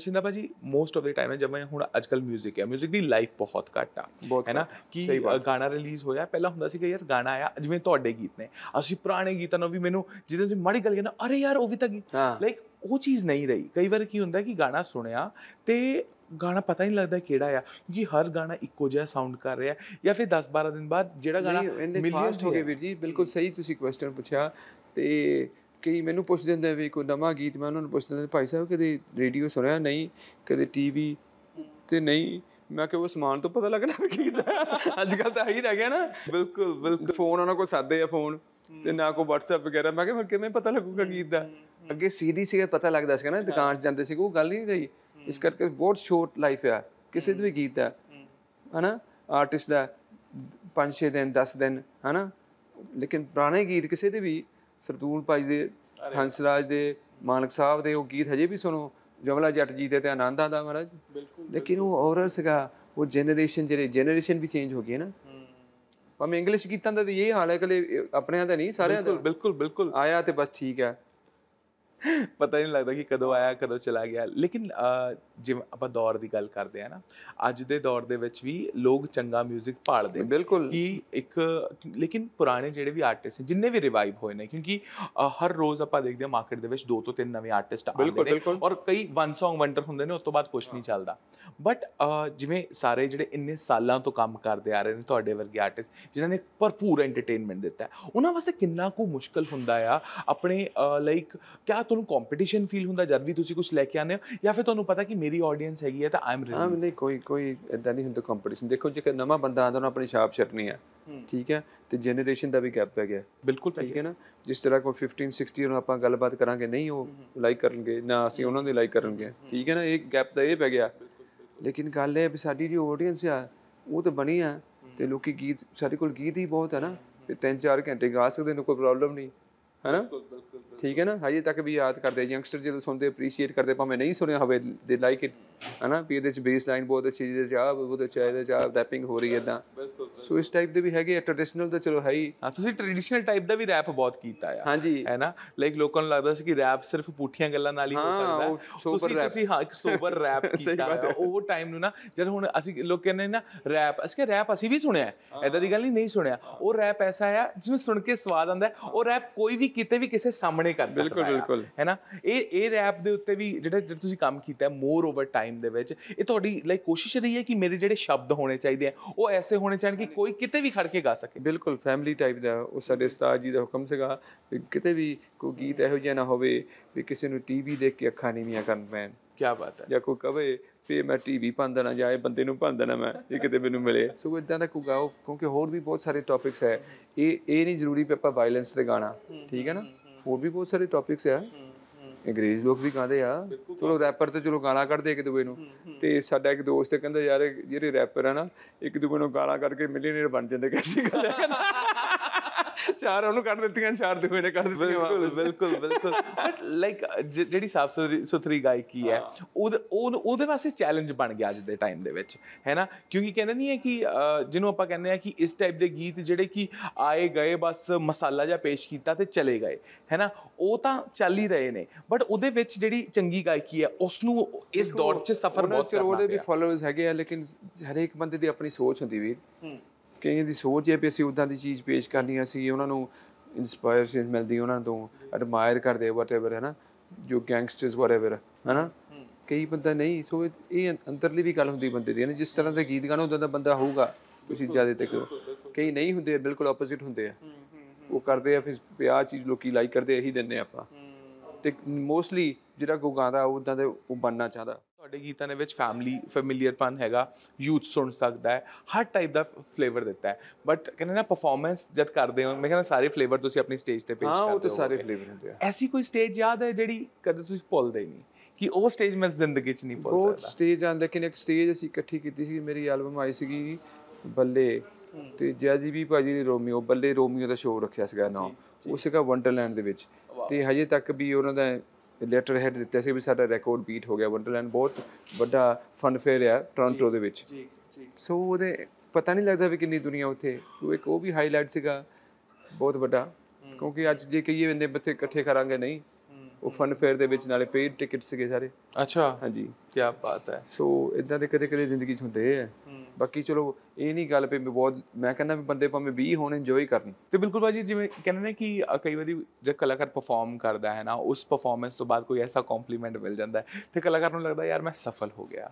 ਸ਼ਿੰਦਾ ਭਾਜੀ ਮੋਸਟ ਆਫ ਦਿ ਟਾਈਮ ਜਦੋਂ ਮੈਂ ਹੁਣ ਅੱਜਕੱਲ 뮤직 ਹੈ 뮤직 ਦੀ ਲਾਈਫ ਬਹੁਤ ਘੱਟ ਆ ਹੈ ਨਾ ਕਿ ਗਾਣਾ ਰਿਲੀਜ਼ ਹੋਇਆ ਪਹਿਲਾਂ ਹੁੰਦਾ ਸੀ ਕਿ ਯਾਰ ਗਾਣਾ ਆਇਆ ਜਿਵੇਂ ਤੁਹਾਡੇ ਗੀਤ ਨੇ ਅਸੀਂ ਪੁਰਾਣੇ ਗੀਤਾਂ ਨੂੰ ਵੀ ਮੈਨੂੰ ਜਿਹਦੇ ਤੇ ਮਾੜੀ ਗੱਲ ਕਹਿੰਦਾ ਅਰੇ ਯਾਰ ਉਹ ਵੀ ਤਾਂ ਗੀਤ ਲਾਈਕ ਉਹ ਚੀਜ਼ ਨਹੀਂ ਰਹੀ ਕਈ ਵਾਰ ਕੀ ਹੁੰਦਾ ਕਿ ਗਾਣਾ ਸੁਣਿਆ ਤੇ ਗਾਣਾ ਪਤਾ ਨਹੀਂ ਲੱਗਦਾ ਕਿਹੜਾ ਆ ਕਿਉਂਕਿ ਹਰ ਗਾਣਾ ਇੱਕੋ ਜਿਹਾ ਸਾਊਂਡ ਕਰ ਰਿਹਾ ਜਾਂ ਫਿਰ 10 12 ਦਿਨ ਬਾਅਦ ਜਿਹੜਾ ਗਾਣਾ ਮਿਲੀਅਨਸ ਹੋ ਗਿਆ ਵੀਰ ਜੀ ਬਿਲਕੁਲ ਸਹੀ ਤੁਸੀਂ ਕੁਐਸਚਨ ਪੁੱਛਿਆ ਤੇ ਕਈ ਮੈਨੂੰ ਪੁੱਛਦੇ ਹੁੰਦੇ ਵੀ ਕੋਈ ਨਵਾਂ ਗੀਤ ਮੈਂ ਉਹਨਾਂ ਨੂੰ ਪੁੱਛਦਾ ਭਾਈ ਸਾਹਿਬ ਕਦੇ ਰੇਡੀਓ ਸੁਣਿਆ ਨਹੀਂ ਕਦੇ ਟੀਵੀ ਤੇ ਨਹੀਂ ਮੈਂ ਕਿਹਾ ਉਹ ਸਮਾਨ ਤੋਂ ਪਤਾ ਲੱਗਣਾ ਕੀ ਕੀਤਾ ਅੱਜ ਕੱਲ ਤਾਂ ਆਹੀ ਰਹਿ ਗਿਆ ਨਾ ਬਿਲਕੁਲ ਬਿਲਕੁਲ ਫੋਨ ਉਹਨਾਂ ਕੋਲ ਸਾਦੇ ਆ ਫੋਨ ਤੇ ਨਾ ਕੋ WhatsApp ਵਗੈਰਾ ਮੈਂ ਕਿਹਾ ਫਿਰ ਕਿਵੇਂ ਪਤਾ ਲੱਗੂਗਾ ਗੀਤ ਦਾ ਅੱਗੇ ਸੀਡੀ ਸੀਗਾ ਪਤਾ ਲੱਗਦਾ ਸੀਗਾ ਨਾ ਦੁਕਾਨ 'ਚ ਜਾਂਦੇ ਸੀ ਉਹ ਗੱਲ ਨਹੀਂ ਰਹੀ ਇਸ ਕਰਕੇ ਬਹੁਤ ਸ਼ੋਰਟ ਲਾਈਫ ਹੈ ਕਿਸੇ ਦੇ ਵੀ ਗੀਤ ਹੈ ਹਨਾ ਆਰਟਿਸਟ ਦਾ 5-6 ਦਿਨ 10 ਦਿਨ ਹਨਾ ਲੇਕਿਨ ਪੁਰਾਣੇ ਗੀਤ ਕਿਸੇ ਦੇ ਵੀ ਸਰਦੂਲ ਭਾਈ ਦੇ ਹੰਸਰਾਜ ਦੇ ਮਾਨਕ ਸਾਹਿਬ ਦੇ ਉਹ ਗੀਤ ਹਜੇ ਵੀ ਸੁਣੋ ਜਮਲਾ ਜੱਟ ਜੀ ਦੇ ਤੇ ਆਨੰਦਾ ਦਾ ਮਹਾਰਾਜ ਲੇਕਿਨ ਉਹ ਔਰਰ ਸੀਗਾ ਉਹ ਜਨਰੇਸ਼ਨ ਜਿਹੜੇ ਜਨਰੇਸ਼ਨ ਵੀ ਚੇਂਜ ਹੋ ਗਈ ਹੈ ਨਾ ਮੈਂ ਇੰਗਲਿਸ਼ ਗੀਤਾਂ ਦਾ ਵੀ ਇਹ ਹਾਲ ਹੈ ਕਿ ਆ ਤਾਂ ਨਹੀਂ ਸਾਰਿਆਂ ਦਾ ਬਿਲਕੁਲ ਬਿਲਕੁਲ ਆਇਆ ਤੇ ਬਸ ਠੀਕ ਹੈ ਪਤਾ ਨਹੀਂ ਲੱਗਦਾ ਕਿ ਕਦੋਂ ਆਇਆ ਕਦੋਂ ਚਲਾ ਗਿਆ ਲੇਕਿਨ ਜਿਵੇਂ ਆਪਾਂ ਦੌਰ ਦੀ ਗੱਲ ਕਰਦੇ ਆ ਨਾ ਅੱਜ ਦੇ ਦੌਰ ਦੇ ਵਿੱਚ ਵੀ ਲੋਕ ਚੰਗਾ 뮤직 ਨੇ ਬਿਲਕੁਲ ਕਿ ਇੱਕ ਲੇਕਿਨ ਪੁਰਾਣੇ ਜਿਹੜੇ ਵੀ ਆਰਟਿਸਟ ਜਿੰਨੇ ਵੀ ਰਿਵਾਈਵ ਹੋਏ ਨੇ ਕਿਉਂਕਿ ਹਰ ਰੋਜ਼ ਆਪਾਂ ਦੇਖਦੇ ਆ ਮਾਰਕੀਟ ਦੇ ਵਿੱਚ ਦੋ ਤੋਂ ਤਿੰਨ ਨਵੇਂ ਆਰਟਿਸਟ ਆਉਂਦੇ ਨੇ ਔਰ ਕਈ ਵਨ Song ਵੰਡਰ ਹੁੰਦੇ ਨੇ ਉਸ ਤੋਂ ਬਾਅਦ ਕੁਝ ਨਹੀਂ ਚੱਲਦਾ ਬਟ ਜਿਵੇਂ ਸਾਰੇ ਜਿਹੜੇ ਇੰਨੇ ਸਾਲਾਂ ਤੋਂ ਕੰਮ ਕਰਦੇ ਆ ਰਹੇ ਨੇ ਤੁਹਾਡੇ ਵਰਗੇ ਆਰਟਿਸਟ ਜਿਨ੍ਹਾਂ ਨੇ ਭਰਪੂਰ ਐਂਟਰਟੇਨਮੈਂਟ ਦਿੱਤਾ ਉਹਨਾਂ ਵਾਸਤੇ ਕਿੰਨਾ ਕੁ ਮੁਸ਼ਕਲ ਹੁੰਦਾ ਆ ਆਪਣੇ ਲਾਈਕ ਕਿਆ ਤੁਹਾਨੂੰ ਕੰਪੀਟੀਸ਼ਨ ਫੀਲ ਹੁੰਦਾ ਜਦ ਵੀ ਤੁਸੀਂ ਕੁਝ ਲੈ ਕੇ ਆਉਂਦੇ ਹੋ ਜਾਂ ਫਿਰ ਤੁਹਾਨੂੰ ਪਤਾ ਕਿ ਮੇਰੀ ਆਡੀਅנס ਹੈਗੀ ਹੈ ਤਾਂ ਆਮ ਰੀਲੀ ਹਾਂ ਨਹੀਂ ਕੋਈ ਕੋਈ ਇਦਾਂ ਨਹੀਂ ਹੁੰਦਾ ਕੰਪੀਟੀਸ਼ਨ ਦੇਖੋ ਜੇ ਨਵਾਂ ਬੰਦਾ ਆਉਂਦਾ ਉਹਨੂੰ ਆਪਣੀ ਛਾਪ ਛੱਡਣੀ ਹੈ ਠੀਕ ਹੈ ਤੇ ਜਨਰੇਸ਼ਨ ਦਾ ਵੀ ਗੈਪ ਪੈ ਗਿਆ ਬਿਲਕੁਲ ਠੀਕ ਹੈ ਨਾ ਜਿਸ ਤਰ੍ਹਾਂ ਕੋਈ 15 60 ਨੂੰ ਆਪਾਂ ਗੱਲਬਾਤ ਕਰਾਂਗੇ ਨਹੀਂ ਉਹ ਲਾਈਕ ਕਰਨਗੇ ਨਾ ਅਸੀਂ ਉਹਨਾਂ ਦੇ ਲਾਈਕ ਕਰਨਗੇ ਠੀਕ ਹੈ ਨਾ ਇਹ ਗੈਪ ਤਾਂ ਇਹ ਪੈ ਗਿਆ ਲੇਕਿਨ ਗੱਲ ਇਹ ਵੀ ਸਾਡੀ ਜਿਹੜੀ ਆਡੀਅנס ਆ ਉਹ ਤਾਂ ਬਣੀ ਆ ਤੇ ਲੋਕੀ ਗੀਤ ਸਾਡੇ ਕੋਲ ਗੀਤ ਹੀ ਬਹੁਤ ਹੈ ਨਾ ਤੇ 3-4 ਘੰਟੇ ਗਾ ਸਕਦੇ ਨੇ ਕੋਈ ਪ੍ਰੋਬਲਮ ਨਹੀਂ ਹੈਨਾ ਠੀਕ ਹੈ ਨਾ ਹਜੇ ਤੱਕ ਵੀ ਯਾਦ ਕਰਦੇ ਯੰਗਸਟਰ ਜਦੋਂ ਸੁਣਦੇ ਅਪਰੀਸ਼ੀਏਟ ਕਰਦੇ ਭਾਵੇਂ ਨਹੀਂ ਸੁਣਿਆ ਹੋਵੇ ਦੇ ਲਾਈਕ ਇਟ ਹਨਾ ਵੀ ਇਹਦੇ ਚ ਬੇਸ ਲਾਈਨ ਬਹੁਤ ਅੱਛੀ ਜਿਹਦੇ ਚ ਆ ਬਹੁਤ ਅੱਛਾ ਇਹਦੇ ਚ ਆ ਰੈਪਿੰਗ ਹੋ ਰਹੀ ਹੈ ਇਦਾਂ ਸੋ ਇਸ ਟਾਈਪ ਦੇ ਵੀ ਹੈਗੇ ਆ ਟ੍ਰੈਡੀਸ਼ਨਲ ਤਾਂ ਚਲੋ ਹੈ ਹੀ ਹਾਂ ਤੁਸੀਂ ਟ੍ਰੈਡੀਸ਼ਨਲ ਟਾਈਪ ਦਾ ਵੀ ਰੈਪ ਬਹੁਤ ਕੀਤਾ ਆ ਹਾਂਜੀ ਹੈ ਨਾ ਲਾਈਕ ਲੋਕਾਂ ਨੂੰ ਲੱਗਦਾ ਸੀ ਕਿ ਰੈਪ ਸਿਰਫ ਪੁੱਠੀਆਂ ਗੱਲਾਂ ਨਾਲ ਹੀ ਹੋ ਸਕਦਾ ਹੈ ਤੁਸੀਂ ਤੁਸੀਂ ਹਾਂ ਇੱਕ ਸੋਬਰ ਰੈਪ ਕੀਤਾ ਉਹ ਟਾਈਮ ਨੂੰ ਨਾ ਜਦ ਹੁਣ ਅਸੀਂ ਲੋਕ ਕਹਿੰਦੇ ਨਾ ਰੈਪ ਅਸੀਂ ਕਿ ਰੈਪ ਅਸੀਂ ਵੀ ਸੁਣਿਆ ਐਦਾਂ ਦੀ ਗੱਲ ਨਹੀਂ ਨਹੀਂ ਸੁਣਿਆ ਉਹ ਰੈਪ ਐਸਾ ਆ ਨੂੰ ਸੁਣ ਕੇ ਸਵਾਦ ਆਉਂਦਾ ਉਹ ਰੈਪ ਕੋਈ ਵੀ ਕਿਤੇ ਵੀ ਕਿਸੇ ਸਾਹਮਣੇ ਕਰ ਸਕਦਾ ਬਿਲਕੁਲ ਬਿਲਕੁਲ ਹੈ ਨਾ ਇਹ ਇਹ ਰੈਪ ਦੇ ਉੱਤੇ ਵੀ ਜਿਹੜਾ ਤੁਸੀਂ ਕੰਮ ਕੀਤਾ ਹੈ ਮੋਰ ਓਵਰ ਟਾਈਮ ਟਾਈਮ ਦੇ ਵਿੱਚ ਇਹ ਤੁਹਾਡੀ ਲਾਈਕ ਕੋਸ਼ਿਸ਼ ਰਹੀ ਹੈ ਕਿ ਮੇਰੇ ਜਿਹੜੇ ਸ਼ਬਦ ਹੋਣੇ ਚਾਹੀਦੇ ਆ ਉਹ ਐਸੇ ਹੋਣੇ ਚਾਹੀਦੇ ਕਿ ਕੋਈ ਕਿਤੇ ਵੀ ਖੜ ਕੇ ਗਾ ਸਕੇ ਬਿਲਕੁਲ ਫੈਮਿਲੀ ਟਾਈਪ ਦਾ ਉਹ ਸਾਡੇ ਉਸਤਾਦ ਜੀ ਦਾ ਹੁਕਮ ਸੀਗਾ ਕਿਤੇ ਵੀ ਕੋਈ ਗੀਤ ਇਹੋ ਜਿਹਾ ਨਾ ਹੋਵੇ ਵੀ ਕਿਸੇ ਨੂੰ ਟੀਵੀ ਦੇਖ ਕੇ ਅੱਖਾਂ ਨੀਵੀਆਂ ਕਰਨ ਪੈਣ ਕੀ ਬਾਤ ਹੈ ਜਾਂ ਕੋਈ ਕਵੇ ਤੇ ਮੈਂ ਟੀਵੀ ਪੰਦਣਾ ਨਾ ਜਾਏ ਬੰਦੇ ਨੂੰ ਪੰਦਣਾ ਨਾ ਮੈਂ ਇਹ ਕਿਤੇ ਮੈਨੂੰ ਮਿਲੇ ਸੋ ਇਦਾਂ ਦਾ ਕੋ ਗਾਓ ਕਿਉਂਕਿ ਹੋਰ ਵੀ ਬਹੁਤ ਸਾਰੇ ਟੌਪਿਕਸ ਹੈ ਇਹ ਇਹ ਨਹੀਂ ਜ਼ਰੂਰੀ ਪੇਪਰ ਵਾਇਲੈਂਸ ਤੇ ਗਾਣਾ ਠੀਕ ਹੈ ਨਾ ਹੋਰ ਵੀ ਬਹੁਤ ਸਾਰੇ ਟੌਪਿਕਸ ਹੈ ਅੰਗਰੇਜ਼ ਲੋਕ ਵੀ ਕਹਿੰਦੇ ਆ ਚਲੋ ਰੈਪਰ ਤੇ ਚਲੋ ਗਾਣਾ ਕੱਢਦੇ ਇੱਕ ਦੂਏ ਨੂੰ ਤੇ ਸਾਡਾ ਇੱਕ ਦੋਸਤ ਕਹਿੰਦਾ ਯਾਰ ਜਿਹੜੇ ਰੈਪਰ ਆ ਨਾ ਇੱਕ ਦੂਏ ਨੂੰ ਗਾਣਾ ਕਰਕੇ ਮਿਲੀਅਨਰ ਬਣ ਜਾਂਦੇ ਕੈਸੀ ਗੱਲ ਹੈ ਚਾਰ ਉਹਨੂੰ ਕੱਢ ਦਿੱਤੀਆਂ ਚਾਰ ਦੇ ਨੇ ਕੱਢ ਦਿੱਤੀਆਂ ਬਿਲਕੁਲ ਬਿਲਕੁਲ ਬਿਲਕੁਲ ਬਟ ਲਾਈਕ ਜਿਹੜੀ ਸਾਫ ਸੁਥਰੀ ਗਾਇਕੀ ਹੈ ਉਹ ਉਹਦੇ ਵਾਸਤੇ ਚੈਲੰਜ ਬਣ ਗਿਆ ਅੱਜ ਦੇ ਟਾਈਮ ਦੇ ਵਿੱਚ ਹੈਨਾ ਕਿਉਂਕਿ ਕਹਿੰਦੇ ਨਹੀਂ ਹੈ ਕਿ ਜਿਹਨੂੰ ਆਪਾਂ ਕਹਿੰਦੇ ਆ ਕਿ ਇਸ ਟਾਈਪ ਦੇ ਗੀਤ ਜਿਹੜੇ ਕਿ ਆਏ ਗਏ ਬਸ ਮਸਾਲਾ ਜਾਂ ਪੇਸ਼ ਕੀਤਾ ਤੇ ਚਲੇ ਗਏ ਹੈਨਾ ਉਹ ਤਾਂ ਚੱਲ ਹੀ ਰਹੇ ਨੇ ਬਟ ਉਹਦੇ ਵਿੱਚ ਜਿਹੜੀ ਚੰਗੀ ਗਾਇਕੀ ਹੈ ਉਸ ਨੂੰ ਇਸ ਦੌਰ 'ਚ ਸਫਰ ਬਹੁਤ ਕਰਨਾ ਪਿਆ ਉਹਦੇ ਵੀ ਫਾਲੋਅਰਸ ਹੈਗੇ ਆ ਲੇਕਿਨ ਹਰੇਕ ਬੰਦੇ ਦੀ ਆਪਣੀ ਸੋਚ ਹੁੰਦੀ ਵੀ ਕਈਆਂ ਦੀ ਸੋਚ ਹੈ ਵੀ ਅਸੀਂ ਉਦਾਂ ਦੀ ਚੀਜ਼ ਪੇਸ਼ ਕਰਨੀ ਹੈ ਅਸੀਂ ਉਹਨਾਂ ਨੂੰ ਇਨਸਪਾਇਰਸ਼ਨ ਮਿਲਦੀ ਉਹਨਾਂ ਤੋਂ ਐਡਮਾਇਰ ਕਰਦੇ ਵਾਟਐਵਰ ਹੈ ਨਾ ਜੋ ਗੈਂਗਸਟਰਸ ਵਾਟਐਵਰ ਹੈ ਨਾ ਕਈ ਬੰਦਾ ਨਹੀਂ ਸੋ ਇਹ ਅੰਦਰਲੀ ਵੀ ਗੱਲ ਹੁੰਦੀ ਬੰਦੇ ਦੀ ਨਾ ਜਿਸ ਤਰ੍ਹਾਂ ਦੇ ਗੀਤ ਗਾਣ ਉਦਾਂ ਦਾ ਬੰਦਾ ਹੋਊਗਾ ਤੁਸੀਂ ਜਿਆਦਾ ਤੱਕ ਕਈ ਨਹੀਂ ਹੁੰਦੇ ਬਿਲਕੁਲ ਆਪੋਜ਼ਿਟ ਹੁੰਦੇ ਆ ਉਹ ਕਰਦੇ ਆ ਫਿਰ ਪਿਆ ਚੀਜ਼ ਲੋਕੀ ਲਾਈਕ ਕਰਦੇ ਇਹੀ ਦਿੰਨੇ ਆਪਾਂ ਤੇ ਮੋਸਟਲੀ ਜਿਹੜਾ ਕੋ ਗਾਦਾ ਉਹ ਉਦਾਂ ਦੇ ਉਹ ਬੰਨਣਾ ਚਾਹਦਾ ਤੁਹਾਡੇ ਗੀਤਾਂ ਦੇ ਵਿੱਚ ਫੈਮਿਲੀ ਫੈਮਿਲੀਅਰਪਨ ਹੈਗਾ ਯੂਥ ਸੁਣ ਸਕਦਾ ਹੈ ਹਰ ਟਾਈਪ ਦਾ ਫਲੇਵਰ ਦਿੰਦਾ ਹੈ ਬਟ ਕਹਿੰਦੇ ਨਾ ਪਰਫਾਰਮੈਂਸ ਜਦ ਕਰਦੇ ਹੋ ਮੈਂ ਕਹਿੰਦਾ ਸਾਰੇ ਫਲੇਵਰ ਤੁਸੀਂ ਆਪਣੀ ਸਟੇਜ ਤੇ ਪੇਸ਼ ਕਰਦੇ ਹੋ ਹਾਂ ਉਹ ਤਾਂ ਸਾਰੇ ਫਲੇਵਰ ਹੁੰਦੇ ਆ ਐਸੀ ਕੋਈ ਸਟੇਜ ਯਾਦ ਹੈ ਜਿਹੜੀ ਕਦੇ ਤੁਸੀਂ ਭੁੱਲਦੇ ਨਹੀਂ ਕਿ ਉਹ ਸਟੇਜ ਮੈਂ ਜ਼ਿੰਦਗੀ 'ਚ ਨਹੀਂ ਭੁੱਲ ਸਕਦਾ ਬਹੁਤ ਸਟੇਜ ਆਂ ਲੇਕਿਨ ਇੱਕ ਸਟੇਜ ਅਸੀਂ ਇਕੱਠੀ ਕੀਤੀ ਸੀ ਮੇਰੀ ਐਲਬਮ ਆਈ ਸੀਗੀ ਬੱਲੇ ਤੇ ਜੈਜੀ ਵੀ ਭਾਜੀ ਦੇ ਰੋਮੀਓ ਬੱਲੇ ਰੋਮੀਓ ਦਾ ਸ਼ੋਅ ਰੱਖਿਆ ਸੀਗਾ ਨਾ ਉਸੇ ਦਾ ਵੰਡਰਲੈਂਡ ਦੇ ਵਿੱਚ ਤੇ ਹਜੇ ਤੱਕ ਵੀ ਉਹਨਾਂ ਦਾ ਲੈਟਰ ਹੈਡ ਦਿੱਤਾ ਸੀ ਵੀ ਸਾਡਾ ਰਿਕਾਰਡ ਬੀਟ ਹੋ ਗਿਆ ਵੰਡਰਲੈਂਡ ਬਹੁਤ ਵੱਡਾ ਫਨ ਫੇਅਰ ਆ ਟੋਰਾਂਟੋ ਦੇ ਵਿੱਚ ਜੀ ਜੀ ਸੋ ਉਹਦੇ ਪਤਾ ਨਹੀਂ ਲੱਗਦਾ ਵੀ ਕਿੰਨੀ ਦੁਨੀਆ ਉੱਥੇ ਉਹ ਇੱਕ ਉਹ ਵੀ ਹਾਈਲਾਈਟ ਸੀਗਾ ਬਹੁਤ ਵੱਡਾ ਕਿਉਂਕਿ ਅੱਜ ਜੇ ਕਹੀਏ ਬੰਦੇ ਬੱਥੇ ਇਕੱਠੇ ਕਰਾਂਗੇ ਨਹੀਂ ਉਹ ਫਨ ਫੇਅਰ ਦੇ ਵਿੱਚ ਨਾਲੇ ਪੇਡ ਟਿਕਟ ਸੀਗੇ ਸਾਰੇ ਅੱਛਾ ਹਾਂਜੀ ਕੀ ਬਾਤ ਹੈ ਸੋ ਇਦਾਂ ਦੇ ਕਦੇ ਕਦੇ ਜ਼ਿੰਦਗੀ 'ਚ ਹੁੰਦੇ ਆ ਬਾਕੀ ਚਲੋ ਇਹ ਨਹੀਂ ਗੱਲ ਪੇ ਬਹੁਤ ਮੈਂ ਕਹਿੰਦਾ ਵੀ ਬੰਦੇ ਭਾਵੇਂ 20 ਹੋਣ ਇੰਜੋਏ ਕਰਨ ਤੇ ਬਿਲਕੁਲ ਬਾਜੀ ਜਿਵੇਂ ਕਹਿੰਦੇ ਨੇ ਕਿ ਕਈ ਵਾਰੀ ਜਦ ਕਲਾਕਾਰ ਪਰਫਾਰਮ ਕਰਦਾ ਹੈ ਨਾ ਉਸ ਪਰਫਾਰਮੈਂਸ ਤੋਂ ਬਾਅਦ ਕੋਈ ਐਸਾ ਕੰਪਲੀਮੈਂਟ ਮਿਲ ਜਾਂਦਾ ਹੈ ਤੇ ਕਲਾਕਾਰ ਨੂੰ ਲੱਗਦਾ ਯਾਰ ਮੈਂ ਸਫਲ ਹੋ ਗਿਆ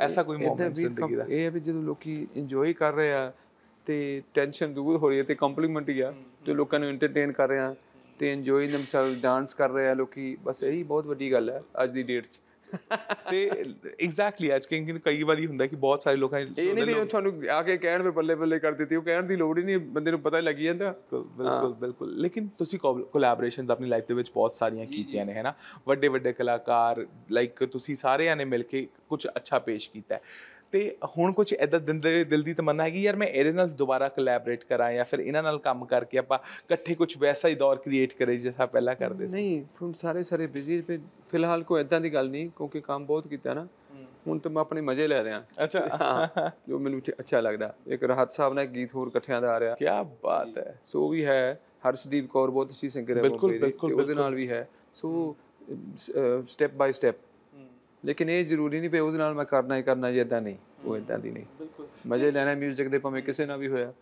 ਐਸਾ ਕੋਈ ਮੂਮੈਂਟ ਜ਼ਿੰਦਗੀ ਦਾ ਇਹ ਹੈ ਵੀ ਜਦੋਂ ਲੋਕੀ ਇੰਜੋਏ ਕਰ ਰਹੇ ਆ ਤੇ ਟੈਨਸ਼ਨ ਦੂਰ ਹੋ ਰਹੀ ਹੈ ਤੇ ਕੰਪਲੀਮੈਂਟ ਹੀ ਆ ਤੇ ਲੋਕਾਂ ਨੂੰ ਐਂਟਰਟੇਨ ਕਰ ਰਹੇ ਆ ਤੇ ਇੰਜੋਏ ਥemselves ਡਾਂਸ ਕਰ ਰਹੇ ਆ ਲੋਕੀ ਬਸ ਇਹੀ ਬਹੁਤ ਵੱਡੀ ਗੱਲ ਹੈ ਅੱਜ ਦੀ ਡੇਟ 'ਚ ਤੇ ਐਗਜ਼ੈਕਟਲੀ ਅੱਜ ਕਿੰਗ ਕਈ ਵਾਰੀ ਹੁੰਦਾ ਕਿ ਬਹੁਤ ਸਾਰੇ ਲੋਕਾਂ ਇਹ ਨਹੀਂ ਵੀ ਤੁਹਾਨੂੰ ਆ ਕੇ ਕਹਿਣ ਤੇ ਬੱਲੇ ਬੱਲੇ ਕਰ ਦਿੱਤੀ ਉਹ ਕਹਿਣ ਦੀ ਲੋੜ ਹੀ ਨਹੀਂ ਬੰਦੇ ਨੂੰ ਪਤਾ ਲੱਗੀ ਜਾਂਦਾ ਬਿਲਕੁਲ ਬਿਲਕੁਲ ਲੇਕਿਨ ਤੁਸੀਂ ਕੋਲੈਬੋਰੇਸ਼ਨਸ ਆਪਣੀ ਲਾਈਫ ਦੇ ਵਿੱਚ ਬਹੁਤ ਸਾਰੀਆਂ ਕੀਤੀਆਂ ਨੇ ਹੈਨਾ ਵੱਡੇ ਵੱਡੇ ਕਲਾਕਾਰ ਲਾਈਕ ਤੁਸੀਂ ਸਾਰਿਆਂ ਨੇ ਮਿਲ ਕੇ ਕੁਝ ਅੱਛਾ ਪੇਸ਼ ਕੀਤਾ ਹੈ ਤੇ ਹੁਣ ਕੁਝ ਐਦਾਂ ਦਿਨ ਦੇ ਦਿਲ ਦੀ ਤਮੰਨਾ ਹੈਗੀ ਯਾਰ ਮੈਂ ਇਹਦੇ ਨਾਲ ਦੁਬਾਰਾ ਕੋਲੈਬੋਰੇਟ ਕਰਾਂ ਜਾਂ ਫਿਰ ਇਹਨਾਂ ਨਾਲ ਕੰਮ ਕਰਕੇ ਆਪਾਂ ਇਕੱਠੇ ਕੁਝ ਵੈਸਾ ਹੀ ਦੌਰ ਕ੍ਰੀਏਟ ਕਰੇ ਜਿਹਾ ਪਹਿਲਾਂ ਕਰਦੇ ਸੀ ਨਹੀਂ ਹੁਣ ਸਾਰੇ ਸਾਰੇ ਬਿਜ਼ੀ ਤੇ ਫਿਲਹਾਲ ਕੋਈ ਐਦਾਂ ਦੀ ਗੱਲ ਨਹੀਂ ਕਿਉਂਕਿ ਕੰਮ ਬਹੁਤ ਕੀਤਾ ਨਾ ਹੁਣ ਤਾਂ ਮੈਂ ਆਪਣੇ ਮਜ਼ੇ ਲੈ ਰਿਹਾ ਅੱਛਾ ਜੋ ਮੈਨੂੰ ਅੱਛਾ ਲੱਗਦਾ ਇੱਕ ਰਾਹਤ ਸਾਹਿਬ ਨੇ ਗੀਤ ਹੋਰ ਇਕੱਠਿਆਂ ਦਾ ਆ ਰਿਹਾ ਕੀ ਬਾਤ ਹੈ ਸੋ ਵੀ ਹੈ ਹਰਸ਼ਦੀਪ ਕੌਰ ਬਹੁਤ ਅੱਛੀ ਸਿੰਗਰ ਹੈ ਬਿਲਕੁਲ ਬਿਲਕੁਲ ਉਹਦੇ ਨਾਲ ਵੀ ਹੈ ਸੋ ਸਟੈਪ ਬਾਈ ਸਟੈਪ ਲੇਕਿਨ ਇਹ ਜ਼ਰੂਰੀ ਨਹੀਂ ਵੀ ਉਹਦੇ ਨਾਲ ਮੈਂ ਕਰਨਾ ਹੀ ਕਰਨਾ ਜੇ ਇਦਾਂ ਨਹੀਂ ਉਹ ਇਦਾਂ ਦੀ ਨਹੀਂ ਮਜ਼ੇ ਲੈਣਾ ਮਿਊਜ਼ਿਕ ਦੇ ਭਾਵੇਂ ਕਿਸੇ ਨਾਲ ਵੀ ਹੋਇਆ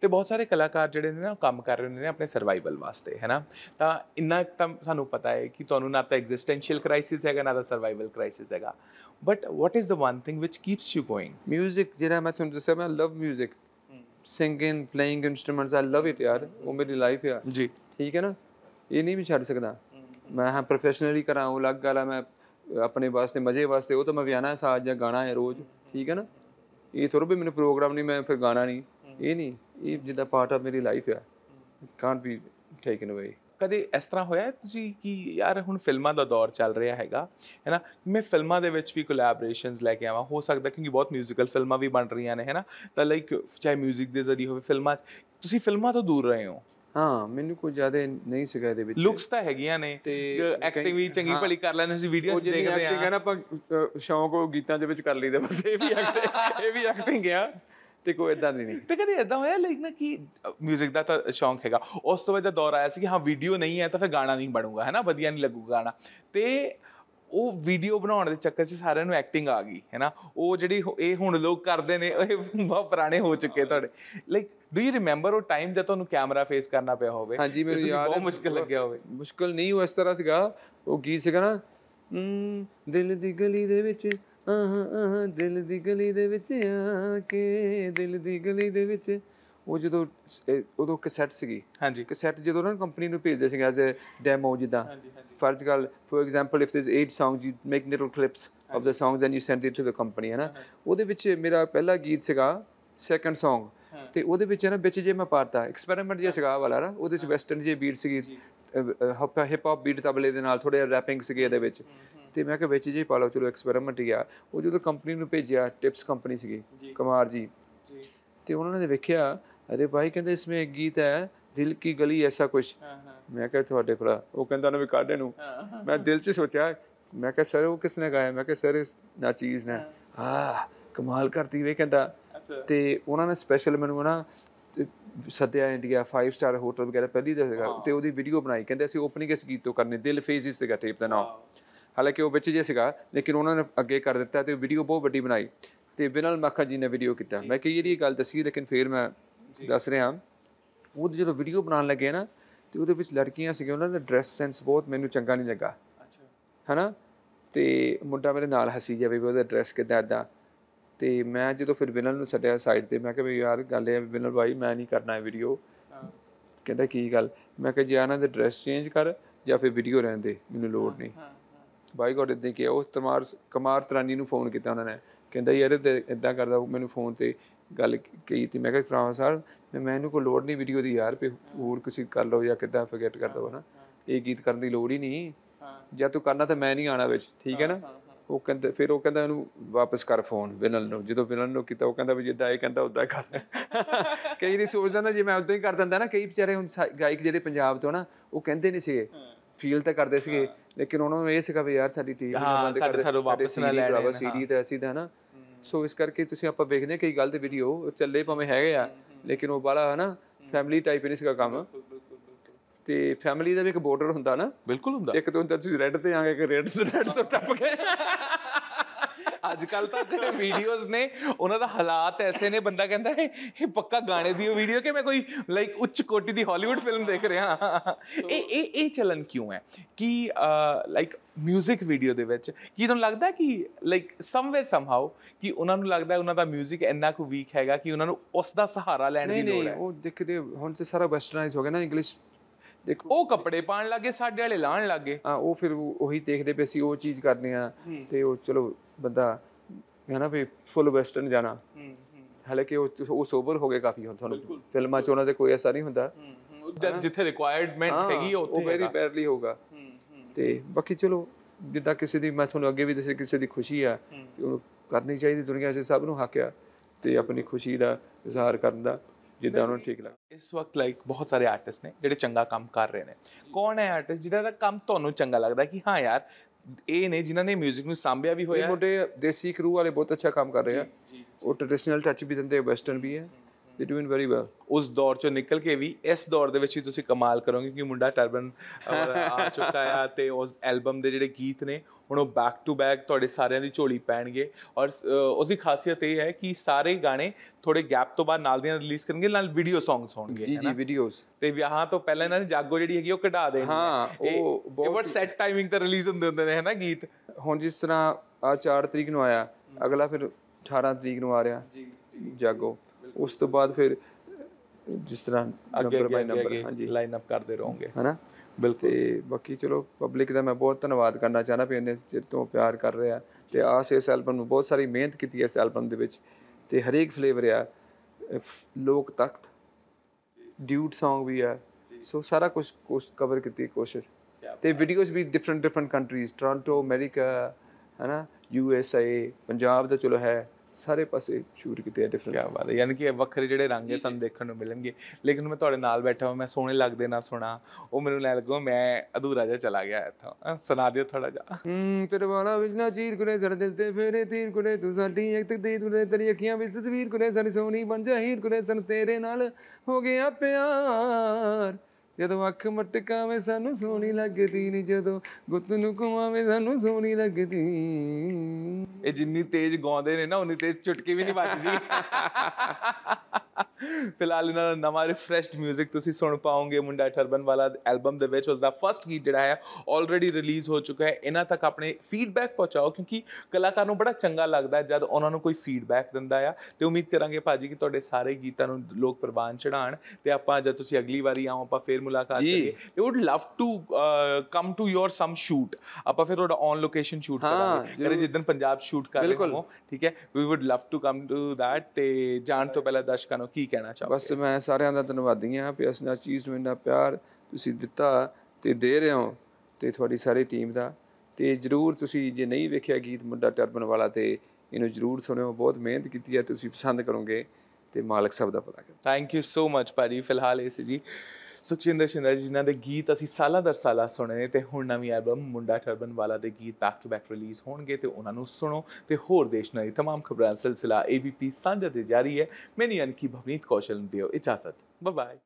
ਤੇ ਬਹੁਤ ਸਾਰੇ ਕਲਾਕਾਰ ਜਿਹੜੇ ਨੇ ਨਾ ਕੰਮ ਕਰ ਰਹੇ ਨੇ ਆਪਣੇ ਸਰਵਾਈਵਲ ਵਾਸਤੇ ਹੈਨਾ ਤਾਂ ਇੰਨਾ ਤਾਂ ਸਾਨੂੰ ਪਤਾ ਹੈ ਕਿ ਤੁਹਾਨੂੰ ਨਾ ਤਾਂ ਐਗਜ਼ਿਸਟੈਂਸ਼ੀਅਲ ਕ੍ਰਾਈਸਿਸ ਹੈਗਾ ਨਾ ਤਾਂ ਸਰਵਾਈਵਲ ਕ੍ਰਾਈਸਿਸ ਹੈਗਾ but what is the one thing which keeps you going 뮤직 ਜਿਹੜਾ ਮੈਂ ਤੁਹਾਨੂੰ ਦੱਸਿਆ ਮੈਂ love 뮤직 singing playing instruments I love it ਯਾਰ ਉਹ ਮੇਰੀ ਲਾਈਫ ਯਾਰ ਜੀ ਠੀਕ ਹੈ ਨਾ ਇਹ ਨਹੀਂ ਵੀ ਛੱਡ ਸਕਦਾ ਮੈਂ ਹਾਂ ਪ੍ਰੋਫੈਸ਼ਨਲੀ ਕਰਾਂ ਉਹ ਅਲੱਗ ਗੱਲ ਆ ਮੈਂ ਆਪਣੇ ਵਾਸਤੇ ਮਜ਼ੇ ਵਾਸਤੇ ਉਹ ਤਾਂ ਮੈਂ ਵਿਆਹਣਾ ਸਾਜ ਜਾਂ ਗਾਣਾ ਹੈ ਰੋਜ਼ ਠੀਕ ਹੈ ਨਾ ਇਹ ਥੋੜਾ ਵੀ ਮੈਨੂੰ ਪ੍ਰੋਗਰਾਮ ਨਹੀਂ ਮੈਂ ਫਿਰ ਗਾਣਾ ਨਹੀਂ ਇਹ ਨਹੀਂ ਇਹ ਜਿੱਦਾ ਪਾਰਟ ਆਫ ਮੇਰੀ ਲਾਈਫ ਹੈ ਕਾਂਟ ਬੀ ਟੇਕਨ ਅਵੇ ਕਦੇ ਇਸ ਤਰ੍ਹਾਂ ਹੋਇਆ ਤੁਸੀਂ ਕਿ ਯਾਰ ਹੁਣ ਫਿਲਮਾਂ ਦਾ ਦੌਰ ਚੱਲ ਰਿਹਾ ਹੈਗਾ ਹੈਨਾ ਮੈਂ ਫਿਲਮਾਂ ਦੇ ਵਿੱਚ ਵੀ ਕੋਲੈਬੋਰੇਸ਼ਨਸ ਲੈ ਕੇ ਆਵਾਂ ਹੋ ਸਕਦਾ ਕਿਉਂਕਿ ਬਹੁਤ 뮤지컬 ਫਿਲਮਾਂ ਵੀ ਬਣ ਰਹੀਆਂ ਨੇ ਹੈਨਾ ਤਾਂ ਲਾਈਕ ਚਾਹੇ 뮤직 ਦੇ ਜ਼ਰੀਏ ਹੋਵੇ ਫਿਲਮਾਂ ਤੁਸੀਂ ਫਿਲਮਾਂ ਤੋਂ ਦੂਰ ਰਹੇ ਹੋ ਹਾਂ ਮੈਨੂੰ ਕੋਈ ਜ਼ਿਆਦਾ ਨਹੀਂ ਸਿਖਾਇਆ ਦੇ ਵਿੱਚ ਲੁਕਸ ਤਾਂ ਹੈਗੀਆਂ ਨੇ ਤੇ ਐਕਟਿੰਗ ਵੀ ਚੰਗੀ ਭਲੀ ਕਰ ਲੈਣੇ ਸੀ ਵੀਡੀਓਜ਼ ਦੇਖਦੇ ਆ ਉਹ ਐਕਟਿੰਗ ਨਾ ਆਪਾਂ ਸ਼ੌਂਕ ਉਹ ਗੀਤਾਂ ਦੇ ਵਿੱਚ ਕਰ ਲਈਦੇ ਬਸ ਇਹ ਵੀ ਐਕਟ ਇਹ ਵੀ ਐਕਟਿੰਗ ਆ ਤੇ ਕੋਈ ਇਦਾਂ ਨਹੀਂ ਤੇ ਕਦੇ ਇਦਾਂ ਹੋਇਆ ਲੇਕਿਨ ਨਾ ਕਿ 뮤직 ਦਾ ਤਾਂ ਸ਼ੌਂਕ ਹੈਗਾ ਉਸ ਤੋਂ ਬਾਅਦ ਜਦ ਦੌਰ ਆਇਆ ਸੀ ਕਿ ਹਾਂ ਵੀਡੀਓ ਨਹੀਂ ਹੈ ਤਾਂ ਫਿਰ ਗਾਣਾ ਨਹੀਂ ਬਣੂਗਾ ਹੈ ਨਾ ਵਧੀਆ ਨਹੀਂ ਲੱਗੂਗਾ ਗਾਣਾ ਤੇ ਉਹ ਵੀਡੀਓ ਬਣਾਉਣ ਦੇ ਚੱਕਰ 'ਚ ਸਾਰਿਆਂ ਨੂੰ ਐਕਟਿੰਗ ਆ ਗਈ ਹੈਨਾ ਉਹ ਜਿਹੜੀ ਇਹ ਹੁਣ ਲੋਕ ਕਰਦੇ ਨੇ ਇਹ ਬਹੁਤ ਪੁਰਾਣੇ ਹੋ ਚੁੱਕੇ ਤੁਹਾਡੇ ਲਾਈਕ ਡੂ ਯੂ ਰਿਮੈਂਬਰ ਉਹ ਟਾਈਮ ਜਦ ਤੁਹਾਨੂੰ ਕੈਮਰਾ ਫੇਸ ਕਰਨਾ ਪਿਆ ਹੋਵੇ ਹਾਂਜੀ ਮੈਨੂੰ ਯਾਦ ਬਹੁਤ ਮੁਸ਼ਕਲ ਲੱਗਿਆ ਹੋਵੇ ਮੁਸ਼ਕਲ ਨਹੀਂ ਉਹ ਇਸ ਤਰ੍ਹਾਂ ਸੀਗਾ ਉਹ ਗੀਤ ਸੀਗਾ ਨਾ ਦਿਲ ਦੀ ਗਲੀ ਦੇ ਵਿੱਚ ਆਹ ਆਹ ਦਿਲ ਦੀ ਗਲੀ ਦੇ ਵਿੱਚ ਆ ਕੇ ਦਿਲ ਦੀ ਗਲੀ ਦੇ ਵਿੱਚ ਉਹ ਜਦੋਂ ਉਦੋਂ ਕੈਸੈਟ ਸੀਗੀ ਹਾਂਜੀ ਕੈਸੈਟ ਜਦੋਂ ਉਹਨਾਂ ਕੰਪਨੀ ਨੂੰ ਭੇਜਦੇ ਸੀਗੇ ਐਜ਼ ਅ ਡੈਮੋ ਜਿੱਦਾਂ ਫਰਜ਼ ਗੱਲ for example if there is 8 songs you make little clips of the songs and you send it to the company ਹੈ ਨਾ ਉਹਦੇ ਵਿੱਚ ਮੇਰਾ ਪਹਿਲਾ ਗੀਤ ਸੀਗਾ ਸੈਕੰਡ ਸੌਂਗ ਤੇ ਉਹਦੇ ਵਿੱਚ ਨਾ ਵਿੱਚ ਜੇ ਮੈਂ ਪਾਰਤਾ ਐਕਸਪੈਰੀਮੈਂਟ ਜਿਹਾ ਸਿਗਾ ਵਾਲਾ ਨਾ ਉਹਦੇ ਵਿੱਚ ਵੈਸਟਰਨ ਜੇ ਬੀਟ ਸੀਗੀ ਹਿਪ ਹੌਪ ਬੀਟ ਤਬਲੇ ਦੇ ਨਾਲ ਥੋੜੇ ਰੈਪਿੰਗ ਸੀਗੇ ਇਹਦੇ ਵਿੱਚ ਤੇ ਮੈਂ ਕਿਹਾ ਵਿੱਚ ਜੇ ਪਾ ਲਓ ਚਲੋ ਐਕਸਪੈਰੀਮੈਂਟ ਹੀ ਆ ਉਹ ਜਦੋਂ ਕੰਪਨੀ ਨੂੰ ਭੇਜਿਆ ਟਿਪਸ ਕੰਪਨੀ ਸੀਗੀ ਕੁਮਾਰ ਜੀ ਤੇ ਉਹਨਾਂ ਨੇ ਵੇਖਿਆ ਅਰੇ ਭਾਈ ਕਹਿੰਦੇ ਵਿੱਚ ਇੱਕ ਗੀਤ ਹੈ ਦਿਲ ਕੀ ਗਲੀ ਐਸਾ ਕੁਛ ਮੈਂ ਕਿਹਾ ਤੁਹਾਡੇ ਭਰਾ ਉਹ ਕਹਿੰਦਾ ਨਾ ਵੀ ਕਾਢੇ ਨੂੰ ਮੈਂ ਦਿਲ 'ਚ ਸੋਚਿਆ ਮੈਂ ਕਿਹਾ ਸਰ ਉਹ ਕਿਸ ਨੇ ਗਾਇਆ ਮੈਂ ਕਿਹਾ ਸਰ ਇਸ ਨਾ ਚੀਜ਼ ਨੇ ਆ ਕਮਾਲ ਕਰਤੀ ਵੇ ਕਹਿੰਦਾ ਤੇ ਉਹਨਾਂ ਨੇ ਸਪੈਸ਼ਲ ਮੈਨੂੰ ਨਾ ਸੱਦਿਆ ਇੰਡੀਆ 5 ਸਟਾਰ ਹੋਟਲ ਵਗੈਰਾ ਪਹਿਲੀ ਦੇ ਸੀਗਾ ਤੇ ਉਹਦੀ ਵੀਡੀਓ ਬਣਾਈ ਕਹਿੰਦੇ ਅਸੀਂ ਓਪਨਿੰਗ ਇਸ ਗੀਤ ਤੋਂ ਕਰਨੀ ਦਿਲ ਫੇਜ਼ਿਸ ਸੀਗਾ ਟੇਪ ਦਾ ਨਾਮ ਹਾਲਾਂਕਿ ਉਹ ਵਿੱਚ ਜੇ ਸੀਗਾ ਲੇਕਿਨ ਉਹਨਾਂ ਨੇ ਅੱਗੇ ਕਰ ਦਿੱਤਾ ਤੇ ਵੀਡੀਓ ਬਹੁਤ ਵੱਡੀ ਬਣਾਈ ਤੇ ਬਿਨਲ ਮੱਖਾ ਜੀ ਨੇ ਵੀਡੀਓ ਕੀਤਾ ਮੈਂ ਕਿ ਇਹ ਗੱਲ ਦੱਸੀ ਲੇਕਿਨ ਫਿਰ ਮੈਂ ਦੱਸ ਰਿਹਾ ਉਹ ਜਦੋਂ ਵੀਡੀਓ ਬਣਾਉਣ ਲੱਗੇ ਨਾ ਤੇ ਉਹਦੇ ਵਿੱਚ ਲੜਕੀਆਂ ਸੀਗੇ ਉਹਨਾਂ ਦਾ ਡਰੈਸ ਸੈਂਸ ਬਹੁਤ ਮੈਨੂੰ ਚੰਗਾ ਨਹੀਂ ਲੱਗਾ ਅੱਛਾ ਹਨਾ ਤੇ ਮੁੰਡਾ ਮੇਰੇ ਨਾਲ ਹੱਸੀ ਜਾਵੇ ਵੀ ਉਹਦਾ ਡਰੈਸ ਕਿਦਾਂ ਦਾ ਤੇ ਮੈਂ ਜਦੋਂ ਫਿਰ ਬਿਨਲ ਨੂੰ ਛੱਡਿਆ ਸਾਈਡ ਤੇ ਮੈਂ ਕਿਹਾ ਵੀ ਯਾਰ ਗੱਲ ਇਹ ਬਿਨਲ ਭਾਈ ਮੈਂ ਨਹੀਂ ਕਰਨਾ ਇਹ ਵੀਡੀਓ ਕਹਿੰਦਾ ਕੀ ਗੱਲ ਮੈਂ ਕਿਹਾ ਜਾਂ ਇਹਨਾਂ ਦੇ ਡਰੈਸ ਚੇਂਜ ਕਰ ਜਾਂ ਫਿਰ ਵੀਡੀਓ ਰਹਿਣ ਦੇ ਮੈਨੂੰ ਲੋੜ ਨਹੀਂ ਬਾਈ ਗੋਡ ਇਦਾਂ ਕਿਹਾ ਉਸ ਤਮਾਰ ਕਮਾਰ ਤਰਾਨੀ ਨੂੰ ਫੋਨ ਕੀਤਾ ਉਹਨਾਂ ਨੇ ਕਹਿੰਦਾ ਯਾਰ ਇਦਾਂ ਕਰਦਾ ਮੈਨੂੰ ਫੋਨ ਤੇ ਗੱਲ ਕਹੀ ਤੇ ਮੈਂ ਕਿਹਾ ਭਰਾਵਾ ਸਰ ਮੈਂ ਮੈਨੂੰ ਕੋ ਲੋੜ ਨਹੀਂ ਵੀਡੀਓ ਦੀ ਯਾਰ ਪੇ ਹੋਰ ਕਿਸੇ ਕਰ ਲਓ ਜਾਂ ਕਿਦਾਂ ਫੋਰਗੇਟ ਕਰ ਦਵੋ ਨਾ ਇਹ ਗੀਤ ਕਰਨ ਦੀ ਲੋੜ ਹੀ ਨਹੀਂ ਜਾਂ ਤੂੰ ਕਰਨਾ ਤਾਂ ਮੈਂ ਨਹੀਂ ਆਣਾ ਵਿੱਚ ਠੀਕ ਹੈ ਨਾ ਉਹ ਕਹਿੰਦਾ ਫਿਰ ਉਹ ਕਹਿੰਦਾ ਇਹਨੂੰ ਵਾਪਸ ਕਰ ਫੋਨ ਵਿਨਲ ਨੂੰ ਜਦੋਂ ਵਿਨਲ ਨੂੰ ਕੀਤਾ ਉਹ ਕਹਿੰਦਾ ਵੀ ਜਿੱਦਾਂ ਇਹ ਕਹਿੰਦਾ ਉਦਾਂ ਕਰ ਕਈ ਨਹੀਂ ਸੋਚਦਾ ਨਾ ਜੇ ਮੈਂ ਉਦਾਂ ਹੀ ਕਰ ਦਿੰਦਾ ਨਾ ਕਈ ਵਿਚਾਰੇ ਹੁਣ ਗਾਇਕ ਜਿਹੜੇ ਪੰਜਾਬ ਤੋਂ ਨਾ ਉਹ ਕਹਿੰਦੇ ਨਹੀਂ ਸੀਗੇ ਫੀਲ ਤਾਂ ਕਰਦੇ ਸੀਗੇ ਲੇਕਿਨ ਉਹਨਾਂ ਨੂੰ ਇਹ ਸੀਗਾ ਵੀ ਯਾਰ ਸਾਡੀ ਟੀਮ ਨੇ ਬੰਦ ਦਿੱਤਾ ਸਾਡੇ ਵਾਪਸ ਨਾ ਲੈ ਲੈ ਸੀਡੀ ਤੇ ਅਸੀਂ ਤਾਂ ਨਾ ਸੋ ਇਸ ਕਰਕੇ ਤੁਸੀਂ ਆਪਾਂ ਵੇਖਦੇ ਕਈ ਗੱਲ ਦੇ ਵੀਡੀਓ ਚੱਲੇ ਭਾਵੇਂ ਹੈਗੇ ਆ ਲੇਕਿਨ ਉਹ ਬਾਲਾ ਹੈ ਨਾ ਫੈਮਿਲੀ ਟਾਈਪ ਨਹੀਂ ਦਾ ਕੰਮ ਤੇ ਫੈਮਿਲੀ ਦਾ ਵੀ ਇੱਕ ਬਾਰਡਰ ਹੁੰਦਾ ਨਾ ਬਿਲਕੁਲ ਹੁੰਦਾ ਇੱਕ ਤੋਂ ਹੁੰਦਾ ਤੁਸੀਂ ਰੈੱਡ ਤੇ ਆਗੇ ਕਿ ਰੈੱਡ ਤੋਂ ਟੱਪ ਗਏ ਅੱਜ ਕੱਲ ਤਾਂ ਜਿਹੜੇ ਵੀਡੀਓਜ਼ ਨੇ ਉਹਨਾਂ ਦਾ ਹਾਲਾਤ ਐਸੇ ਨੇ ਬੰਦਾ ਕਹਿੰਦਾ ਹੈ ਇਹ ਪੱਕਾ ਗਾਣੇ ਦੀ ਵੀਡੀਓ ਕਿ ਮੈਂ ਕੋਈ ਲਾਈਕ ਉੱਚ ਕੋਟੀ ਦੀ ਹਾਲੀਵੁੱਡ ਫਿਲਮ ਦੇਖ ਰਿਹਾ ਇਹ ਇਹ ਇਹ ਚਲਨ ਕਿਉਂ ਹੈ ਕਿ ਲਾਈਕ 뮤직 ਵੀਡੀਓ ਦੇ ਵਿੱਚ ਕੀ ਤੁਹਾਨੂੰ ਲੱਗਦਾ ਕਿ ਲਾਈਕ ਸਮਵੇਅਰ ਸਮਹਾਉ ਕਿ ਉਹਨਾਂ ਨੂੰ ਲੱਗਦਾ ਉਹਨਾਂ ਦਾ 뮤직 ਇੰਨਾ ਕੁ ਵੀਕ ਹੈਗਾ ਕਿ ਉਹਨਾਂ ਨੂੰ ਉਸ ਦਾ ਸਹਾਰਾ ਲੈਣ ਦੀ ਲੋੜ ਹੈ ਉਹ ਦੇਖਦੇ ਹੁਣ ਤੇ ਸਾਰਾ ਵੈਸਟਰਨਾਈਜ਼ ਹੋ ਗਿਆ ਨਾ ਇੰਗਲਿਸ਼ ਦੇਖੋ ਉਹ ਕੱਪੜੇ ਪਾਣ ਲੱਗੇ ਸਾਡੇ ਵਾਲੇ ਲਾਣ ਲੱਗੇ ਹਾਂ ਉਹ ਫਿਰ ਉਹੀ ਦੇਖਦੇ ਪਏ ਸੀ ਉਹ ਚੀਜ਼ ਕਰਦੇ ਆ ਤੇ ਉਹ ਚਲੋ ਬੰਦਾ ਕਹਿੰਦਾ ਵੀ ਫੁੱਲ ਵੈਸਟਰਨ ਜਾਣਾ ਕਿ ਉਹ ਉਹ ਸੋਬਰ ਹੋ ਗਏ ਕਾਫੀ ਹੁਣ ਤੁਹਾਨੂੰ ਫਿਲਮਾਂ 'ਚ ਉਹਨਾਂ ਦੇ ਕੋਈ ਐਸਾ ਨਹੀਂ ਹੁੰਦਾ ਜਿੱਥੇ ਰਿਕੁਆਇਰਮੈਂਟ ਹੈਗੀ ਉੱਥੇ ਉਹ ਵੈਰੀ ਪੈਰਲੀ ਹੋਗਾ ਤੇ ਬਾਕੀ ਚਲੋ ਜਿੱਦਾਂ ਕਿਸੇ ਦੀ ਮੈਂ ਤੁਹਾਨੂੰ ਅੱਗੇ ਵੀ ਦੱਸਿਆ ਕਿਸੇ ਦੀ ਖੁਸ਼ੀ ਆ ਉਹ ਕਰਨੀ ਚਾਹੀਦੀ ਦੁਨੀਆ 'ਚ ਸਭ ਨੂੰ ਹੱਕ ਆ ਤੇ ਆਪਣੀ ਖੁਸ਼ੀ ਦਾ ਇਜ਼ਹਾਰ ਕਰਨ ਦਾ ਜਿੱਦਾਂ ਉਹਨਾਂ ਨੂੰ ਠੀਕ ਲੱਗਦਾ ਇਸ ਵਕਤ ਲਾਈਕ ਬਹੁਤ ਸਾਰੇ ਆਰਟਿਸਟ ਨੇ ਜਿਹੜੇ ਚੰਗਾ ਕੰਮ ਕਰ ਰਹੇ ਨੇ ਕੌਣ ਹੈ ਆਰਟਿਸਟ ਜਿਹਦਾ ਕੰਮ ਤੁਹਾਨੂੰ ਚੰਗਾ ਲੱਗਦਾ ਕਿ ਹਾਂ ਯਾਰ ਇਹ ਨੇ ਜਿਨ੍ਹਾਂ ਨੇ 뮤직 ਨੂੰ ਸਾਂਭਿਆ ਵੀ ਹੋਇਆ ਮੋਟੇ ਦੇਸੀ ਕਰੂ ਵਾਲੇ ਬਹੁਤ ਅੱਛਾ ਕੰਮ ਕਰ ਰਹੇ ਆ ਉਹ ਟ੍ਰੈਡੀਸ਼ਨਲ ਟੱਚ ਵੀ ਦਿੰਦੇ ਵੈਸਟਰਨ ਵੀ ਹੈ ਦੇ ਡੂਇੰਗ ਵੈਰੀ ਵੈਲ ਉਸ ਦੌਰ ਚੋਂ ਨਿਕਲ ਕੇ ਵੀ ਇਸ ਦੌਰ ਦੇ ਵਿੱਚ ਵੀ ਤੁਸੀਂ ਕਮਾਲ ਕਰੋਗੇ ਕਿ ਮੁੰਡਾ ਟਰਬਨ ਆ ਚੁੱਕਾ ਆ ਤੇ ਉਸ ਐਲਬਮ ਦੇ ਜਿਹੜੇ ਗੀਤ ਨੇ ਹੁਣ ਉਹ ਬੈਕ ਟੂ ਬੈਕ ਤੁਹਾਡੇ ਸਾਰਿਆਂ ਦੀ ਝੋਲੀ ਪੈਣਗੇ ਔਰ ਦੀ ਖਾਸੀਅਤ ਇਹ ਹੈ ਕਿ ਸਾਰੇ ਗਾਣੇ ਥੋੜੇ ਗੈਪ ਤੋਂ ਬਾਅਦ ਨਾਲ ਦੀਆਂ ਰਿਲੀਜ਼ ਕਰਨਗੇ ਨਾਲ ਵੀਡੀਓ ਸੌਂਗਸ ਹੋਣਗੇ ਜੀ ਜੀ ਵੀਡੀਓਜ਼ ਤੇ ਵਿਆਹਾਂ ਤੋਂ ਪਹਿਲਾਂ ਇਹਨਾਂ ਨੇ ਜਾਗੋ ਜਿਹੜੀ ਹੈਗੀ ਉਹ ਕਢਾ ਦੇਣੀ ਹਾਂ ਉਹ ਬਹੁਤ ਸੈਟ ਟਾਈਮਿੰਗ ਤੇ ਰਿਲੀਜ਼ ਹੁੰਦੇ ਹੁੰਦੇ ਨੇ ਹੈਨਾ ਗੀਤ ਹੁਣ ਜਿਸ ਤਰ੍ਹਾਂ ਆ 4 ਤਰੀਕ ਨੂੰ ਆਇਆ ਅਗਲਾ ਫਿਰ 18 ਤਰੀਕ ਨੂੰ ਆ ਰਿਹਾ ਜੀ ਜਾਗੋ ਉਸ ਤੋਂ ਬਾਅਦ ਫਿਰ ਜਿਸ ਤਰ੍ਹਾਂ ਅੱਗੇ ਨੰਬਰ ਹਾਂਜੀ ਲਾਈਨ ਅਪ ਕਰਦੇ ਰਹੋਗੇ ਹਨਾ ਬਿਲਕੁਲ ਤੇ ਬਾਕੀ ਚਲੋ ਪਬਲਿਕ ਦਾ ਮੈਂ ਬਹੁਤ ਧੰਨਵਾਦ ਕਰਨਾ ਚਾਹਨਾ ਵੀ ਇਹਨੇ ਚਿਰ ਤੋਂ ਪਿਆਰ ਕਰ ਰਿਹਾ ਤੇ ਆਸ ਇਸ ਐਲਬਮ ਨੂੰ ਬਹੁਤ ਸਾਰੀ ਮਿਹਨਤ ਕੀਤੀ ਇਸ ਐਲਬਮ ਦੇ ਵਿੱਚ ਤੇ ਹਰੇਕ ਫਲੇਵਰ ਆ ਲੋਕ ਤਖਤ ਡਿਊਟ Song ਵੀ ਆ ਸੋ ਸਾਰਾ ਕੁਝ ਕਵਰ ਕੀਤੀ ਕੋਸ਼ਿਸ਼ ਤੇ ਵੀਡੀਓਜ਼ ਵੀ different different countries Toronto America ਹਨਾ ਯੂ ਐਸ ਏ ਪੰਜਾਬ ਦਾ ਚਲੋ ਹੈ ਸਾਰੇ ਪਾਸੇ ਸ਼ੂਟ ਕੀਤੇ ਆ ਡਿਫਰੈਂਟ ਕੀ ਬਾਤ ਹੈ ਯਾਨੀ ਕਿ ਵੱਖਰੇ ਜਿਹੜੇ ਰੰਗ ਹੈ ਸਾਨੂੰ ਦੇਖਣ ਨੂੰ ਮਿਲਣਗੇ ਲੇਕਿਨ ਮੈਂ ਤੁਹਾਡੇ ਨਾਲ ਬੈਠਾ ਹਾਂ ਮੈਂ ਸੋਹਣੇ ਲੱਗਦੇ ਨਾ ਸੁਣਾ ਉਹ ਮੈਨੂੰ ਲੈ ਲਗੋ ਮੈਂ ਅਧੂਰਾ ਜਿਹਾ ਚਲਾ ਗਿਆ ਇੱਥੋਂ ਸੁਣਾ ਦਿਓ ਥੋੜਾ ਜਿਹਾ ਹੂੰ ਤੇਰੇ ਵਾਲਾ ਵਿੱਚ ਨਾ ਚੀਰ ਕੁਨੇ ਜ਼ਰ ਦਿਲ ਤੇ ਫੇਰੇ ਤੀਰ ਕੁਨੇ ਤੂੰ ਸਾਡੀ ਇੱਕ ਤੱਕ ਦੇ ਤੂੰ ਤੇਰੀ ਅੱਖੀਆਂ ਵਿੱਚ ਤਸਵੀਰ ਕੁਨੇ ਸਾਡੀ ਸੋਹਣੀ ਬਣ ਜਾ ਹੀਰ ਕੁਨੇ ਸਨ ਤੇਰੇ ਨਾਲ ਹੋ ਗਿਆ ਪਿਆਰ ਜਦੋਂ ਅੱਖ ਮਟਕਾਵੇਂ ਸਾਨੂੰ ਸੋਹਣੀ ਲੱਗਦੀ ਨਹੀਂ ਜਦੋਂ ਗੁੱਤ ਨੂੰ ਘੁਮਾਵੇਂ ਸਾਨੂੰ ਸੋਹਣੀ ਲੱਗਦੀ ਇਹ ਜਿੰਨੀ ਤੇਜ਼ ਗਾਉਂਦੇ ਨੇ ਨਾ ਉਨੀ ਤੇਜ਼ ਚੁਟਕੀ ਵੀ ਨਹੀਂ ਵੱਜਦੀ ਫਿਲਹਾਲ ਇਹਨਾਂ ਦਾ ਨਵਾਂ ਰਿਫਰੈਸ਼ਡ 뮤직 ਤੁਸੀਂ ਸੁਣ ਪਾਓਗੇ ਮੁੰਡਾ ਟਰਬਨ ਵਾਲਾ ਐਲਬਮ ਦੇ ਵਿੱਚ ਉਸ ਦਾ ਫਰਸਟ ਗੀਤ ਜਿਹੜਾ ਹੈ ਆਲਰੇਡੀ ਰਿਲੀਜ਼ ਹੋ ਚੁੱਕਾ ਹੈ ਇਹਨਾਂ ਤੱਕ ਆਪਣੇ ਫੀਡਬੈਕ ਪਹੁੰਚਾਓ ਕਿਉਂਕਿ ਕਲਾਕਾਰ ਨੂੰ ਬੜਾ ਚੰਗਾ ਲੱਗਦਾ ਜਦ ਉਹਨਾਂ ਨੂੰ ਕੋਈ ਫੀਡਬੈਕ ਦਿੰਦਾ ਆ ਤੇ ਉਮੀਦ ਕਰਾਂਗੇ ਭਾਜੀ ਕਿ ਤੁਹਾਡੇ ਸਾਰੇ ਗੀਤਾਂ ਨੂੰ ਲੋਕ ਪ੍ਰਵਾਨ ਚੜਾਣ ਤੇ ਆਪਾਂ ਜਦ ਤੁਸੀਂ ਅਗਲੀ ਵਾਰੀ ਆਓ ਆਪਾਂ ਫੇਰ ਮੁਲਾਕਾਤ ਕਰੀਏ ਦੇ would love to come to your some shoot ਆਪਾਂ ਫਿਰ ਤੁਹਾਡਾ ਔਨ ਲੋਕੇਸ਼ਨ ਸ਼ੂਟ ਕਰਾਂਗੇ ਕਰੇ ਜਿੱਦਨ ਪੰਜਾਬ ਸ਼ੂਟ ਕਰ ਰਹੇ ਹੋ ਠੀਕ ਹੈ we would love to come to that ਤੇ ਜਾਣ ਤੋਂ ਪਹਿਲਾਂ ਦਰਸ਼ਕਾਂ ਨੂੰ ਕੀ ਕਹਿਣਾ ਚਾਹੋ ਬਸ ਮੈਂ ਸਾਰਿਆਂ ਦਾ ਧੰਨਵਾਦੀ ਹਾਂ ਕਿ ਅਸਨਾ ਚੀਜ਼ ਨੂੰ ਇੰਨਾ ਪਿਆਰ ਤੁਸੀਂ ਦਿੱਤਾ ਤੇ ਦੇ ਰਹੇ ਹੋ ਤੇ ਤੁਹਾਡੀ ਸਾਰੀ ਟੀਮ ਦਾ ਤੇ ਜਰੂਰ ਤੁਸੀਂ ਜੇ ਨਹੀਂ ਵੇਖਿਆ ਗੀਤ ਮੁੰਡਾ ਟਰਬਨ ਵਾਲਾ ਤੇ ਇਹਨੂੰ ਜਰੂਰ ਸੁਣਿਓ ਬਹੁਤ ਮਿਹਨਤ ਕੀਤੀ ਹੈ ਤੁਸੀਂ ਪਸੰਦ ਕਰੋਗੇ ਤੇ ਮਾਲਕ ਸਾਹਿਬ ਦਾ ਪਤਾ ਕਰ ਥੈਂਕ ਯੂ ਸੋ ਮਚ ਭਾਜੀ ਫਿਲਹਾਲ ਇਸ ਜੀ ਸੁਖਜਿੰਦਰ ਸ਼ਿੰਦਾ ਜੀ ਜਿਨ੍ਹਾਂ ਦੇ ਗੀਤ ਅਸੀਂ ਸਾਲਾਂ ਦਰ ਸਾਲਾ ਸੁਣੇ ਨੇ ਤੇ ਹੁਣ ਨਵੀਂ ਐਲਬਮ ਮੁੰਡਾ ਟਰਬਨ ਵਾਲਾ ਦੇ ਗੀਤ ਬੈਕ ਟੂ ਬੈਕ ਰਿਲੀਜ਼ ਹੋਣਗੇ ਤੇ ਉਹਨਾਂ ਨੂੰ ਸੁਣੋ ਤੇ ਹੋਰ ਦੇਸ਼ ਨਾਲ तमाम ਖਬਰਾਂ ਸਿਲਸਿਲਾ ਏਬੀਪੀ ਸਾਂਝਾ ਤੇ ਜਾਰੀ ਹੈ ਮੈਨੂੰ ਅਨਕੀ ਕਿ ਭਵਨੀਤ ਕੌਸ਼ਲ ਨੂੰ ਦਿਓ ਇਜਾਜ਼ਤ ਬਾਏ ਬਾਏ